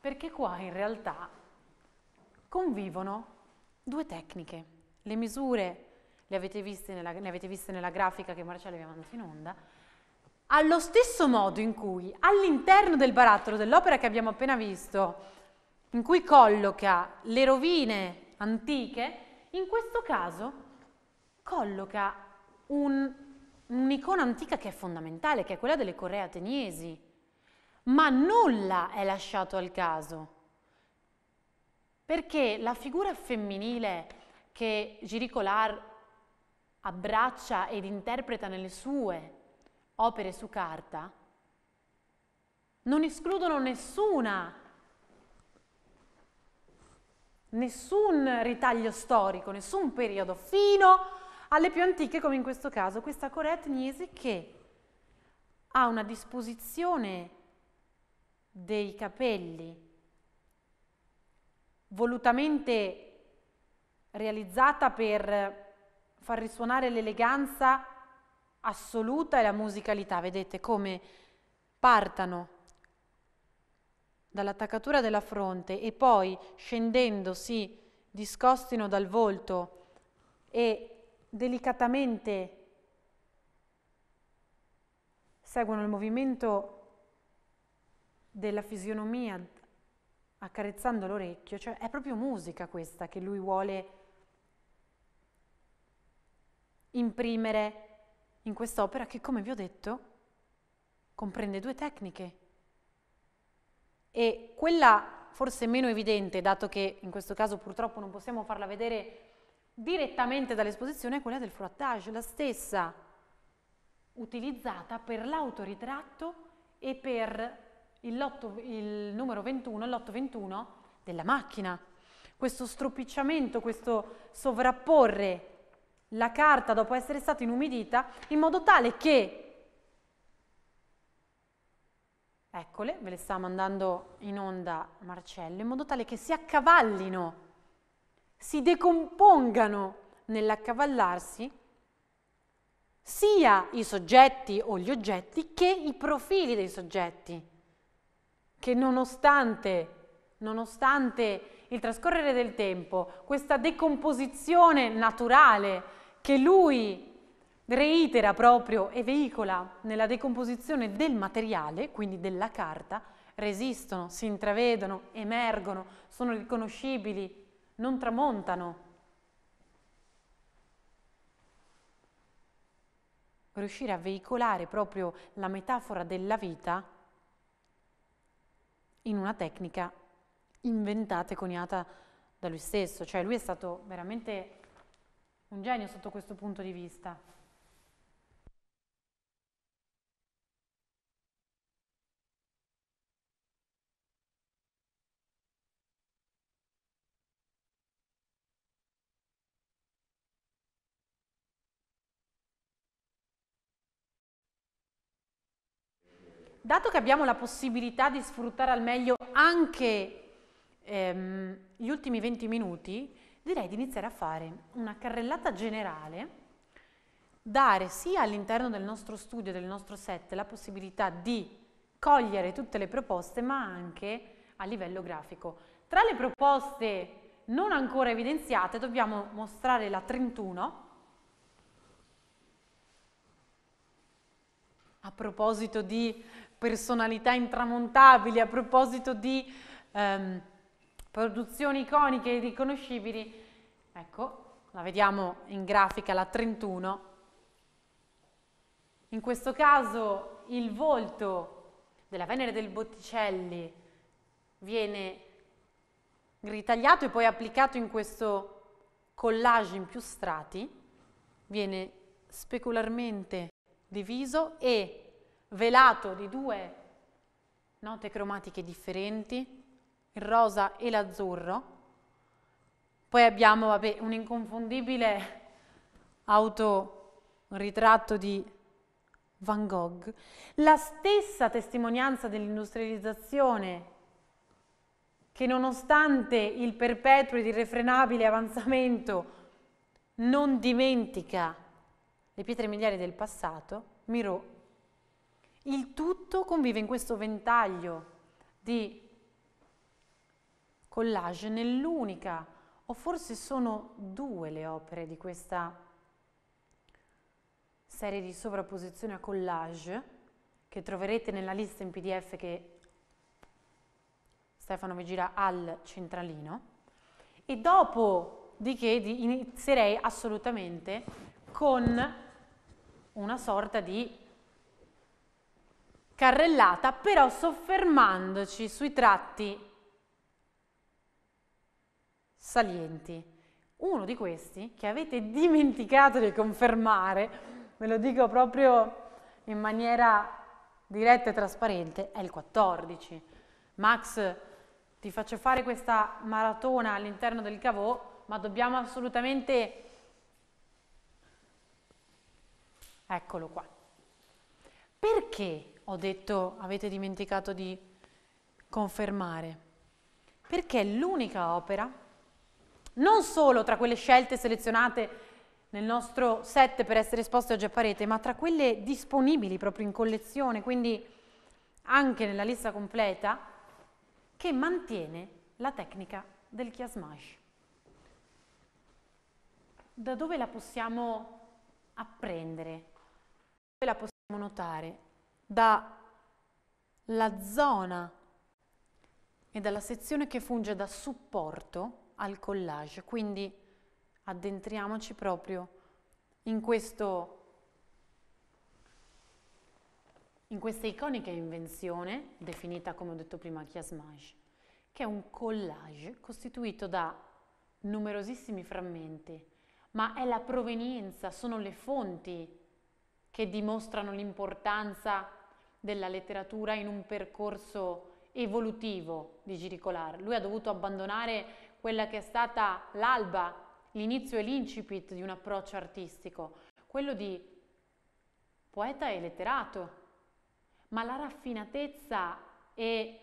Perché qua in realtà convivono due tecniche. Le misure le avete viste nella, ne avete viste nella grafica che Marcello vi ha mandato in onda. Allo stesso modo in cui all'interno del barattolo dell'opera che abbiamo appena visto, in cui colloca le rovine antiche, in questo caso colloca un'icona un antica che è fondamentale, che è quella delle Corree ateniesi, ma nulla è lasciato al caso, perché la figura femminile che Giri Giricolard abbraccia ed interpreta nelle sue opere su carta, non escludono nessuna, nessun ritaglio storico, nessun periodo, fino alle più antiche, come in questo caso questa Corette Niesi che ha una disposizione dei capelli volutamente realizzata per far risuonare l'eleganza assoluta e la musicalità. Vedete come partano dall'attaccatura della fronte e poi scendendo si discostino dal volto e delicatamente seguono il movimento della fisionomia accarezzando l'orecchio, cioè è proprio musica questa che lui vuole imprimere in quest'opera che, come vi ho detto, comprende due tecniche. E quella forse meno evidente, dato che in questo caso purtroppo non possiamo farla vedere direttamente dall'esposizione, è quella del frottage, la stessa utilizzata per l'autoritratto e per il, lotto, il numero 21, lotto 21 della macchina. Questo stropicciamento, questo sovrapporre la carta dopo essere stata inumidita in modo tale che, eccole, ve le sta mandando in onda Marcello, in modo tale che si accavallino, si decompongano nell'accavallarsi sia i soggetti o gli oggetti che i profili dei soggetti, che nonostante, nonostante il trascorrere del tempo, questa decomposizione naturale che lui reitera proprio e veicola nella decomposizione del materiale, quindi della carta, resistono, si intravedono, emergono, sono riconoscibili, non tramontano. Riuscire a veicolare proprio la metafora della vita in una tecnica inventata e coniata da lui stesso, cioè lui è stato veramente un genio sotto questo punto di vista. Dato che abbiamo la possibilità di sfruttare al meglio anche ehm, gli ultimi 20 minuti, direi di iniziare a fare una carrellata generale, dare sia all'interno del nostro studio, del nostro set, la possibilità di cogliere tutte le proposte, ma anche a livello grafico. Tra le proposte non ancora evidenziate dobbiamo mostrare la 31, a proposito di personalità intramontabili, a proposito di ehm, produzioni iconiche e riconoscibili, ecco, la vediamo in grafica la 31, in questo caso il volto della Venere del Botticelli viene ritagliato e poi applicato in questo collage in più strati, viene specularmente diviso e velato di due note cromatiche differenti, il rosa e l'azzurro. Poi abbiamo vabbè, un inconfondibile autoritratto di Van Gogh. La stessa testimonianza dell'industrializzazione che nonostante il perpetuo ed irrefrenabile avanzamento non dimentica le pietre miliari del passato, Miro, il tutto convive in questo ventaglio di collage nell'unica, o forse sono due le opere di questa serie di sovrapposizione a collage che troverete nella lista in pdf che Stefano vi gira al centralino e dopo di che inizierei assolutamente con una sorta di carrellata però soffermandoci sui tratti salienti. Uno di questi, che avete dimenticato di confermare, ve lo dico proprio in maniera diretta e trasparente, è il 14. Max, ti faccio fare questa maratona all'interno del cavò, ma dobbiamo assolutamente... Eccolo qua. Perché ho detto avete dimenticato di confermare? Perché l'unica opera non solo tra quelle scelte selezionate nel nostro set per essere esposte oggi a parete, ma tra quelle disponibili proprio in collezione, quindi anche nella lista completa, che mantiene la tecnica del chiasmash. Da dove la possiamo apprendere? Dove la possiamo notare? Dalla zona e dalla sezione che funge da supporto al collage, quindi addentriamoci proprio in, questo, in questa iconica invenzione, definita come ho detto prima chiasmage, che è un collage costituito da numerosissimi frammenti, ma è la provenienza, sono le fonti che dimostrano l'importanza della letteratura in un percorso evolutivo di Giricolar. Lui ha dovuto abbandonare quella che è stata l'alba, l'inizio e l'incipit di un approccio artistico, quello di poeta e letterato, ma la raffinatezza e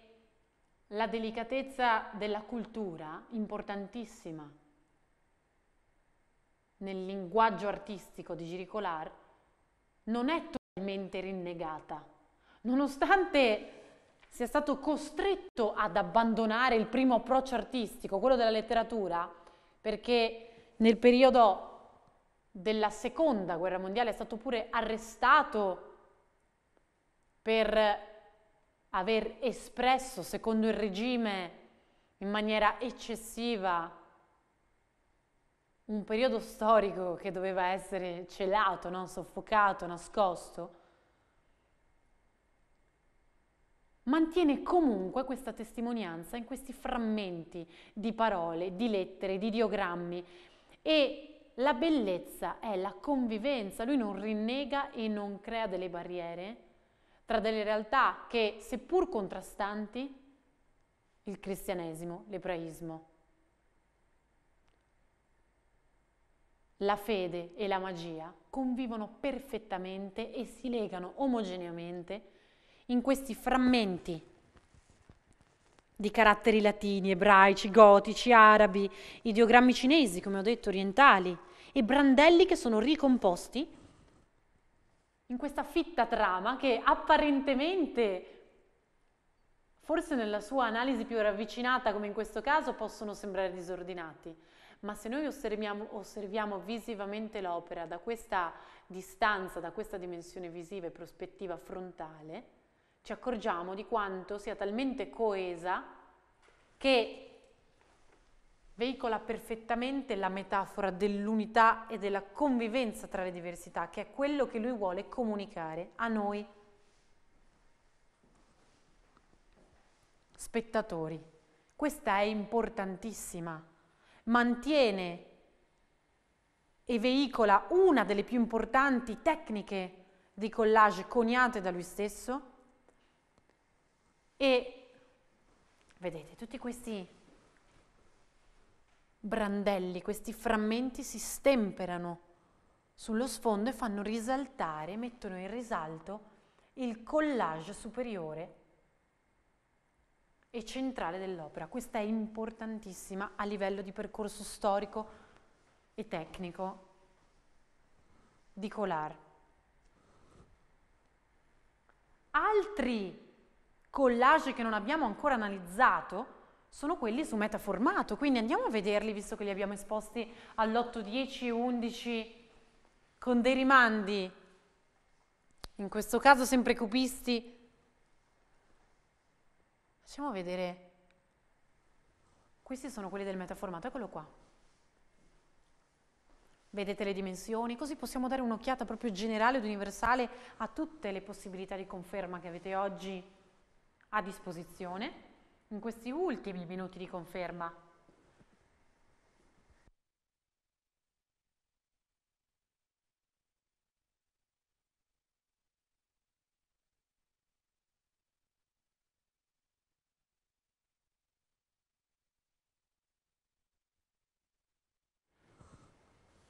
la delicatezza della cultura importantissima nel linguaggio artistico di Giricolar non è totalmente rinnegata, nonostante sia stato costretto ad abbandonare il primo approccio artistico, quello della letteratura, perché nel periodo della seconda guerra mondiale è stato pure arrestato per aver espresso, secondo il regime, in maniera eccessiva un periodo storico che doveva essere celato, no? soffocato, nascosto. mantiene comunque questa testimonianza in questi frammenti di parole, di lettere, di diagrammi e la bellezza è la convivenza, lui non rinnega e non crea delle barriere tra delle realtà che, seppur contrastanti, il cristianesimo, l'ebraismo, la fede e la magia convivono perfettamente e si legano omogeneamente in questi frammenti di caratteri latini, ebraici, gotici, arabi, ideogrammi cinesi, come ho detto, orientali, e brandelli che sono ricomposti in questa fitta trama che apparentemente, forse nella sua analisi più ravvicinata, come in questo caso, possono sembrare disordinati. Ma se noi osserviamo, osserviamo visivamente l'opera da questa distanza, da questa dimensione visiva e prospettiva frontale, ci accorgiamo di quanto sia talmente coesa che veicola perfettamente la metafora dell'unità e della convivenza tra le diversità, che è quello che lui vuole comunicare a noi spettatori. Questa è importantissima, mantiene e veicola una delle più importanti tecniche di collage coniate da lui stesso, e vedete, tutti questi brandelli, questi frammenti si stemperano sullo sfondo e fanno risaltare, mettono in risalto il collage superiore e centrale dell'opera. Questa è importantissima a livello di percorso storico e tecnico di Collard. Altri collage che non abbiamo ancora analizzato sono quelli su metaformato, quindi andiamo a vederli visto che li abbiamo esposti all'8, 10, 11 con dei rimandi, in questo caso sempre cupisti. Facciamo vedere, questi sono quelli del metaformato, eccolo qua. Vedete le dimensioni, così possiamo dare un'occhiata proprio generale ed universale a tutte le possibilità di conferma che avete oggi a disposizione in questi ultimi minuti di conferma.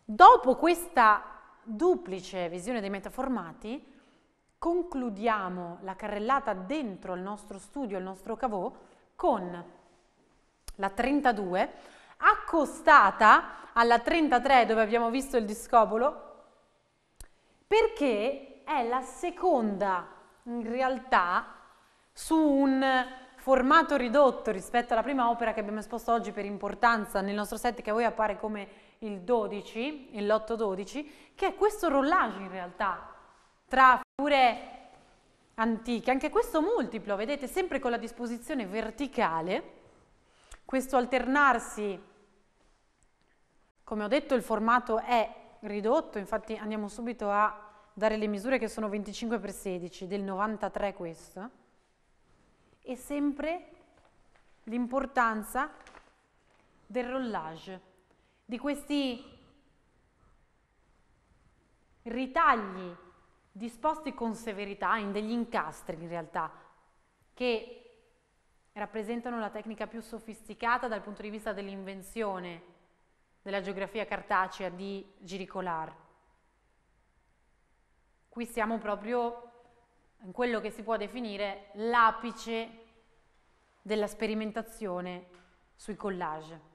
Dopo questa duplice visione dei metaformati, concludiamo la carrellata dentro il nostro studio, il nostro cavò, con la 32 accostata alla 33 dove abbiamo visto il discopolo perché è la seconda in realtà su un formato ridotto rispetto alla prima opera che abbiamo esposto oggi per importanza nel nostro set che a voi appare come il 12, il 12, che è questo rollage in realtà tra pure antiche, anche questo multiplo, vedete, sempre con la disposizione verticale, questo alternarsi, come ho detto il formato è ridotto, infatti andiamo subito a dare le misure che sono 25 x 16, del 93 questo, e sempre l'importanza del rollage, di questi ritagli disposti con severità in degli incastri in realtà, che rappresentano la tecnica più sofisticata dal punto di vista dell'invenzione della geografia cartacea di Giricolar. Qui siamo proprio in quello che si può definire l'apice della sperimentazione sui collage.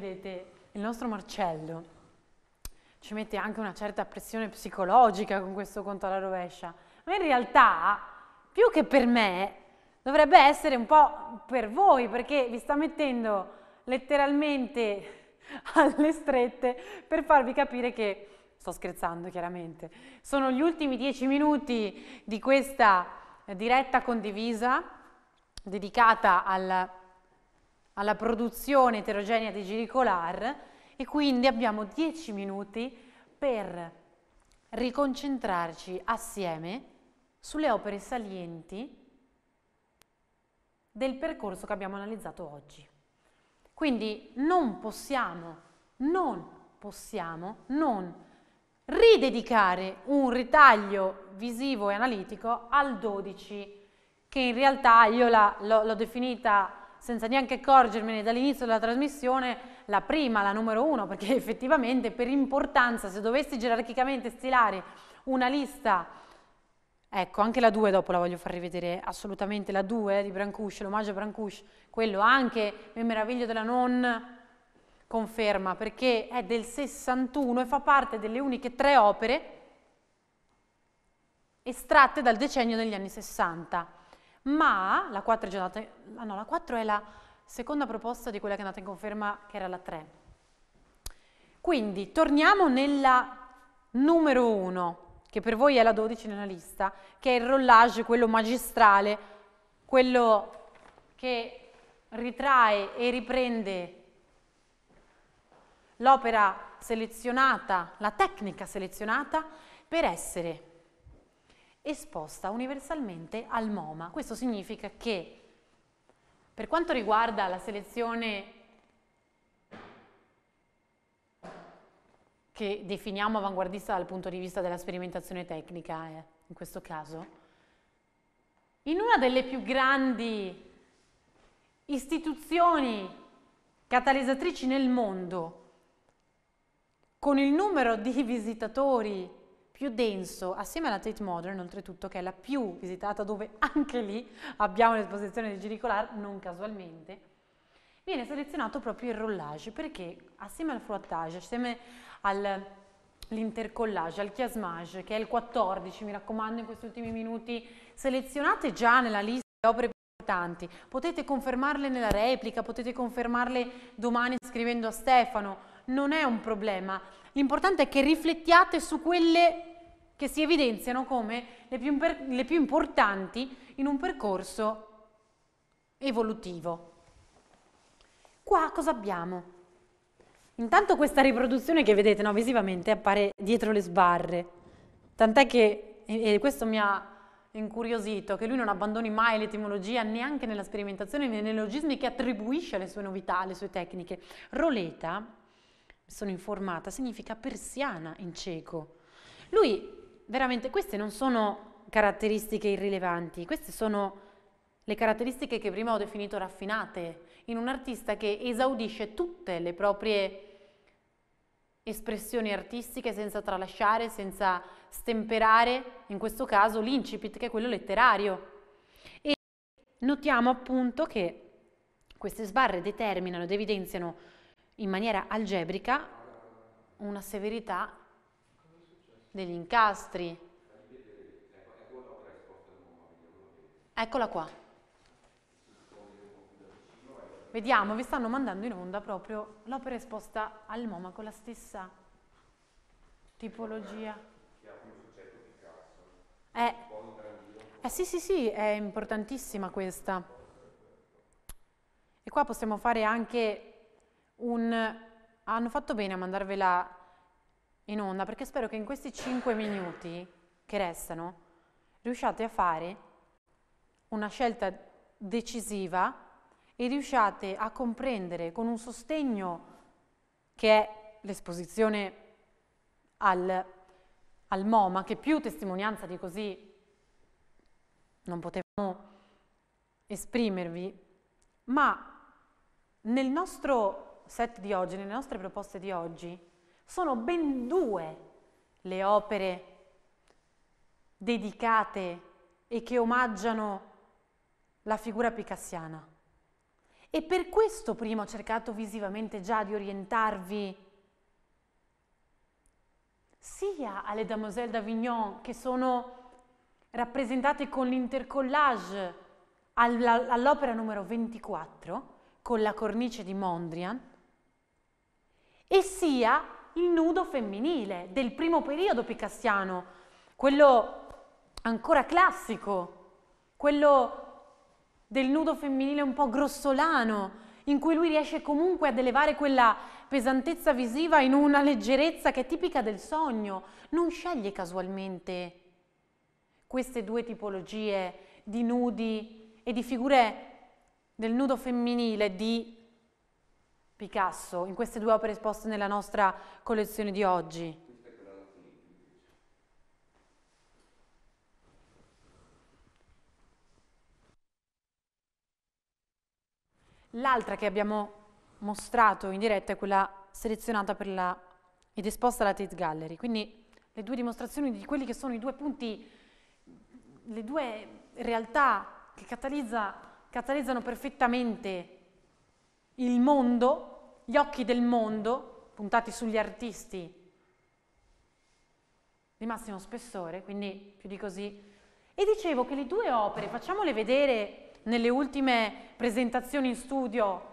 Vedete, il nostro Marcello ci mette anche una certa pressione psicologica con questo conto alla rovescia, ma in realtà, più che per me, dovrebbe essere un po' per voi, perché vi sta mettendo letteralmente alle strette per farvi capire che, sto scherzando chiaramente, sono gli ultimi dieci minuti di questa diretta condivisa dedicata al alla produzione eterogenea di giricolar e quindi abbiamo 10 minuti per riconcentrarci assieme sulle opere salienti del percorso che abbiamo analizzato oggi. Quindi non possiamo, non possiamo, non ridedicare un ritaglio visivo e analitico al 12, che in realtà io l'ho definita senza neanche accorgermene dall'inizio della trasmissione, la prima, la numero uno, perché effettivamente per importanza, se dovessi gerarchicamente stilare una lista, ecco, anche la 2 dopo la voglio far rivedere, assolutamente la 2 di Brancusi, l'omaggio a Brancusi, quello anche, mi meraviglio della non conferma, perché è del 61 e fa parte delle uniche tre opere estratte dal decennio degli anni 60 ma la 4 è già andata, ah no, la 4 è la seconda proposta di quella che è andata in conferma, che era la 3. Quindi torniamo nella numero 1, che per voi è la 12 nella lista, che è il rollage, quello magistrale, quello che ritrae e riprende l'opera selezionata, la tecnica selezionata, per essere esposta universalmente al MoMA. Questo significa che per quanto riguarda la selezione che definiamo avanguardista dal punto di vista della sperimentazione tecnica, eh, in questo caso, in una delle più grandi istituzioni catalizzatrici nel mondo, con il numero di visitatori più denso, assieme alla Tate Modern, oltretutto, che è la più visitata, dove anche lì abbiamo l'esposizione del giricolare, non casualmente, viene selezionato proprio il rollage, perché assieme al flottage, assieme all'intercollage, al chiasmage, che è il 14, mi raccomando in questi ultimi minuti, selezionate già nella lista le opere importanti, potete confermarle nella replica, potete confermarle domani scrivendo a Stefano, non è un problema, l'importante è che riflettiate su quelle che si evidenziano come le più, le più importanti in un percorso evolutivo. Qua cosa abbiamo? Intanto questa riproduzione che vedete no, visivamente appare dietro le sbarre, tant'è che, e questo mi ha incuriosito, che lui non abbandoni mai l'etimologia neanche nella sperimentazione, nei neologismi che attribuisce alle sue novità, alle sue tecniche. Roleta sono informata, significa persiana in cieco. Lui, veramente, queste non sono caratteristiche irrilevanti, queste sono le caratteristiche che prima ho definito raffinate, in un artista che esaudisce tutte le proprie espressioni artistiche senza tralasciare, senza stemperare, in questo caso l'incipit, che è quello letterario. E notiamo appunto che queste sbarre determinano ed evidenziano in maniera algebrica una severità degli incastri. Eccola qua. Vediamo, vi stanno mandando in onda proprio l'opera esposta al MoMA con la stessa tipologia. Eh, eh sì, sì, sì, è importantissima questa. E qua possiamo fare anche un... Ah, hanno fatto bene a mandarvela in onda perché spero che in questi 5 minuti che restano riusciate a fare una scelta decisiva e riusciate a comprendere con un sostegno che è l'esposizione al, al MoMA, che più testimonianza di così non potevamo esprimervi, ma nel nostro set di oggi, nelle nostre proposte di oggi, sono ben due le opere dedicate e che omaggiano la figura picassiana. E per questo prima ho cercato visivamente già di orientarvi sia alle Damoiselles d'Avignon che sono rappresentate con l'intercollage all'opera numero 24 con la cornice di Mondrian e sia il nudo femminile del primo periodo picassiano, quello ancora classico, quello del nudo femminile un po' grossolano, in cui lui riesce comunque ad elevare quella pesantezza visiva in una leggerezza che è tipica del sogno. Non sceglie casualmente queste due tipologie di nudi e di figure del nudo femminile, di Picasso, in queste due opere esposte nella nostra collezione di oggi? L'altra che abbiamo mostrato in diretta è quella selezionata la, ed esposta alla Tate Gallery, quindi le due dimostrazioni di quelli che sono i due punti, le due realtà che catalizza, catalizzano perfettamente il mondo, gli occhi del mondo, puntati sugli artisti di massimo spessore, quindi più di così. E dicevo che le due opere, facciamole vedere nelle ultime presentazioni in studio,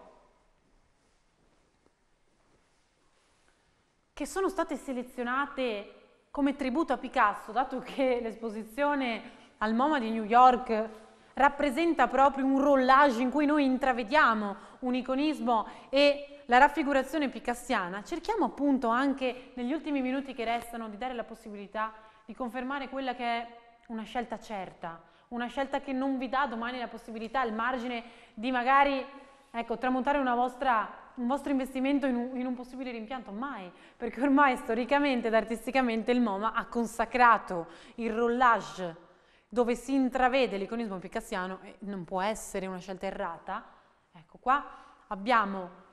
che sono state selezionate come tributo a Picasso, dato che l'esposizione al MoMA di New York rappresenta proprio un rollage in cui noi intravediamo un iconismo e la raffigurazione picassiana, cerchiamo appunto anche negli ultimi minuti che restano di dare la possibilità di confermare quella che è una scelta certa, una scelta che non vi dà domani la possibilità, il margine di magari ecco, tramontare vostra, un vostro investimento in un, in un possibile rimpianto, mai, perché ormai storicamente ed artisticamente il MoMA ha consacrato il rollage dove si intravede l'iconismo picassiano e non può essere una scelta errata. Ecco qua abbiamo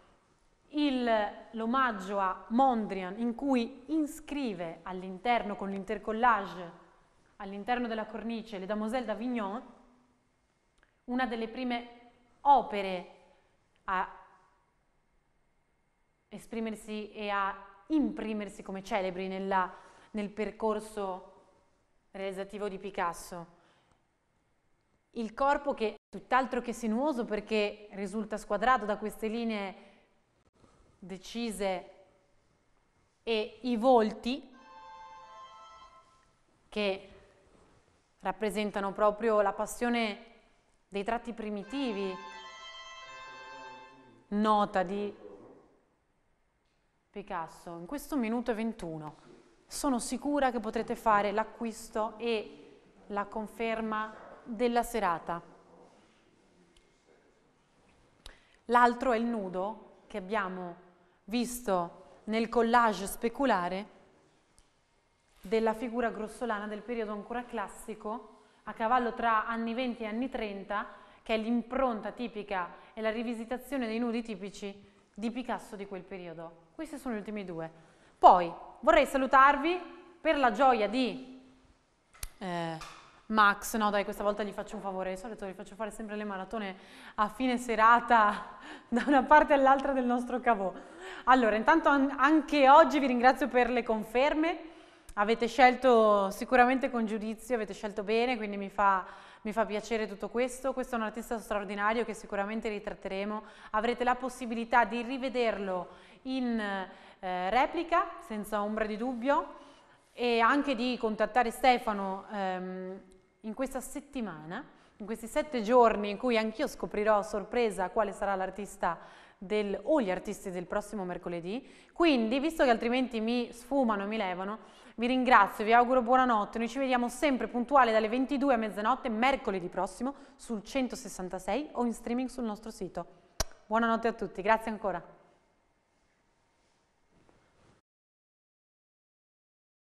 l'omaggio a Mondrian in cui inscrive all'interno con l'intercollage all'interno della cornice le Damoiselles d'Avignon, una delle prime opere a esprimersi e a imprimersi come celebri nella, nel percorso realizzativo di Picasso. Il corpo che è tutt'altro che sinuoso perché risulta squadrato da queste linee decise e i volti che rappresentano proprio la passione dei tratti primitivi, nota di Picasso, in questo minuto 21 sono sicura che potrete fare l'acquisto e la conferma della serata. L'altro è il nudo che abbiamo visto nel collage speculare della figura grossolana del periodo ancora classico, a cavallo tra anni 20 e anni 30, che è l'impronta tipica e la rivisitazione dei nudi tipici di Picasso di quel periodo. Questi sono gli ultimi due. Poi vorrei salutarvi per la gioia di eh, Max, no dai questa volta gli faccio un favore, di solito gli faccio fare sempre le maratone a fine serata da una parte all'altra del nostro cavò. Allora intanto anche oggi vi ringrazio per le conferme, avete scelto sicuramente con giudizio, avete scelto bene, quindi mi fa, mi fa, piacere tutto questo. Questo è un artista straordinario che sicuramente ritratteremo. Avrete la possibilità di rivederlo in eh, replica, senza ombra di dubbio, e anche di contattare Stefano ehm, in questa settimana, in questi sette giorni in cui anch'io scoprirò a sorpresa quale sarà l'artista del, o gli artisti del prossimo mercoledì. Quindi, visto che altrimenti mi sfumano, mi levano, vi ringrazio, vi auguro buonanotte. Noi ci vediamo sempre puntuali dalle 22 a mezzanotte mercoledì prossimo sul 166 o in streaming sul nostro sito. Buonanotte a tutti, grazie ancora.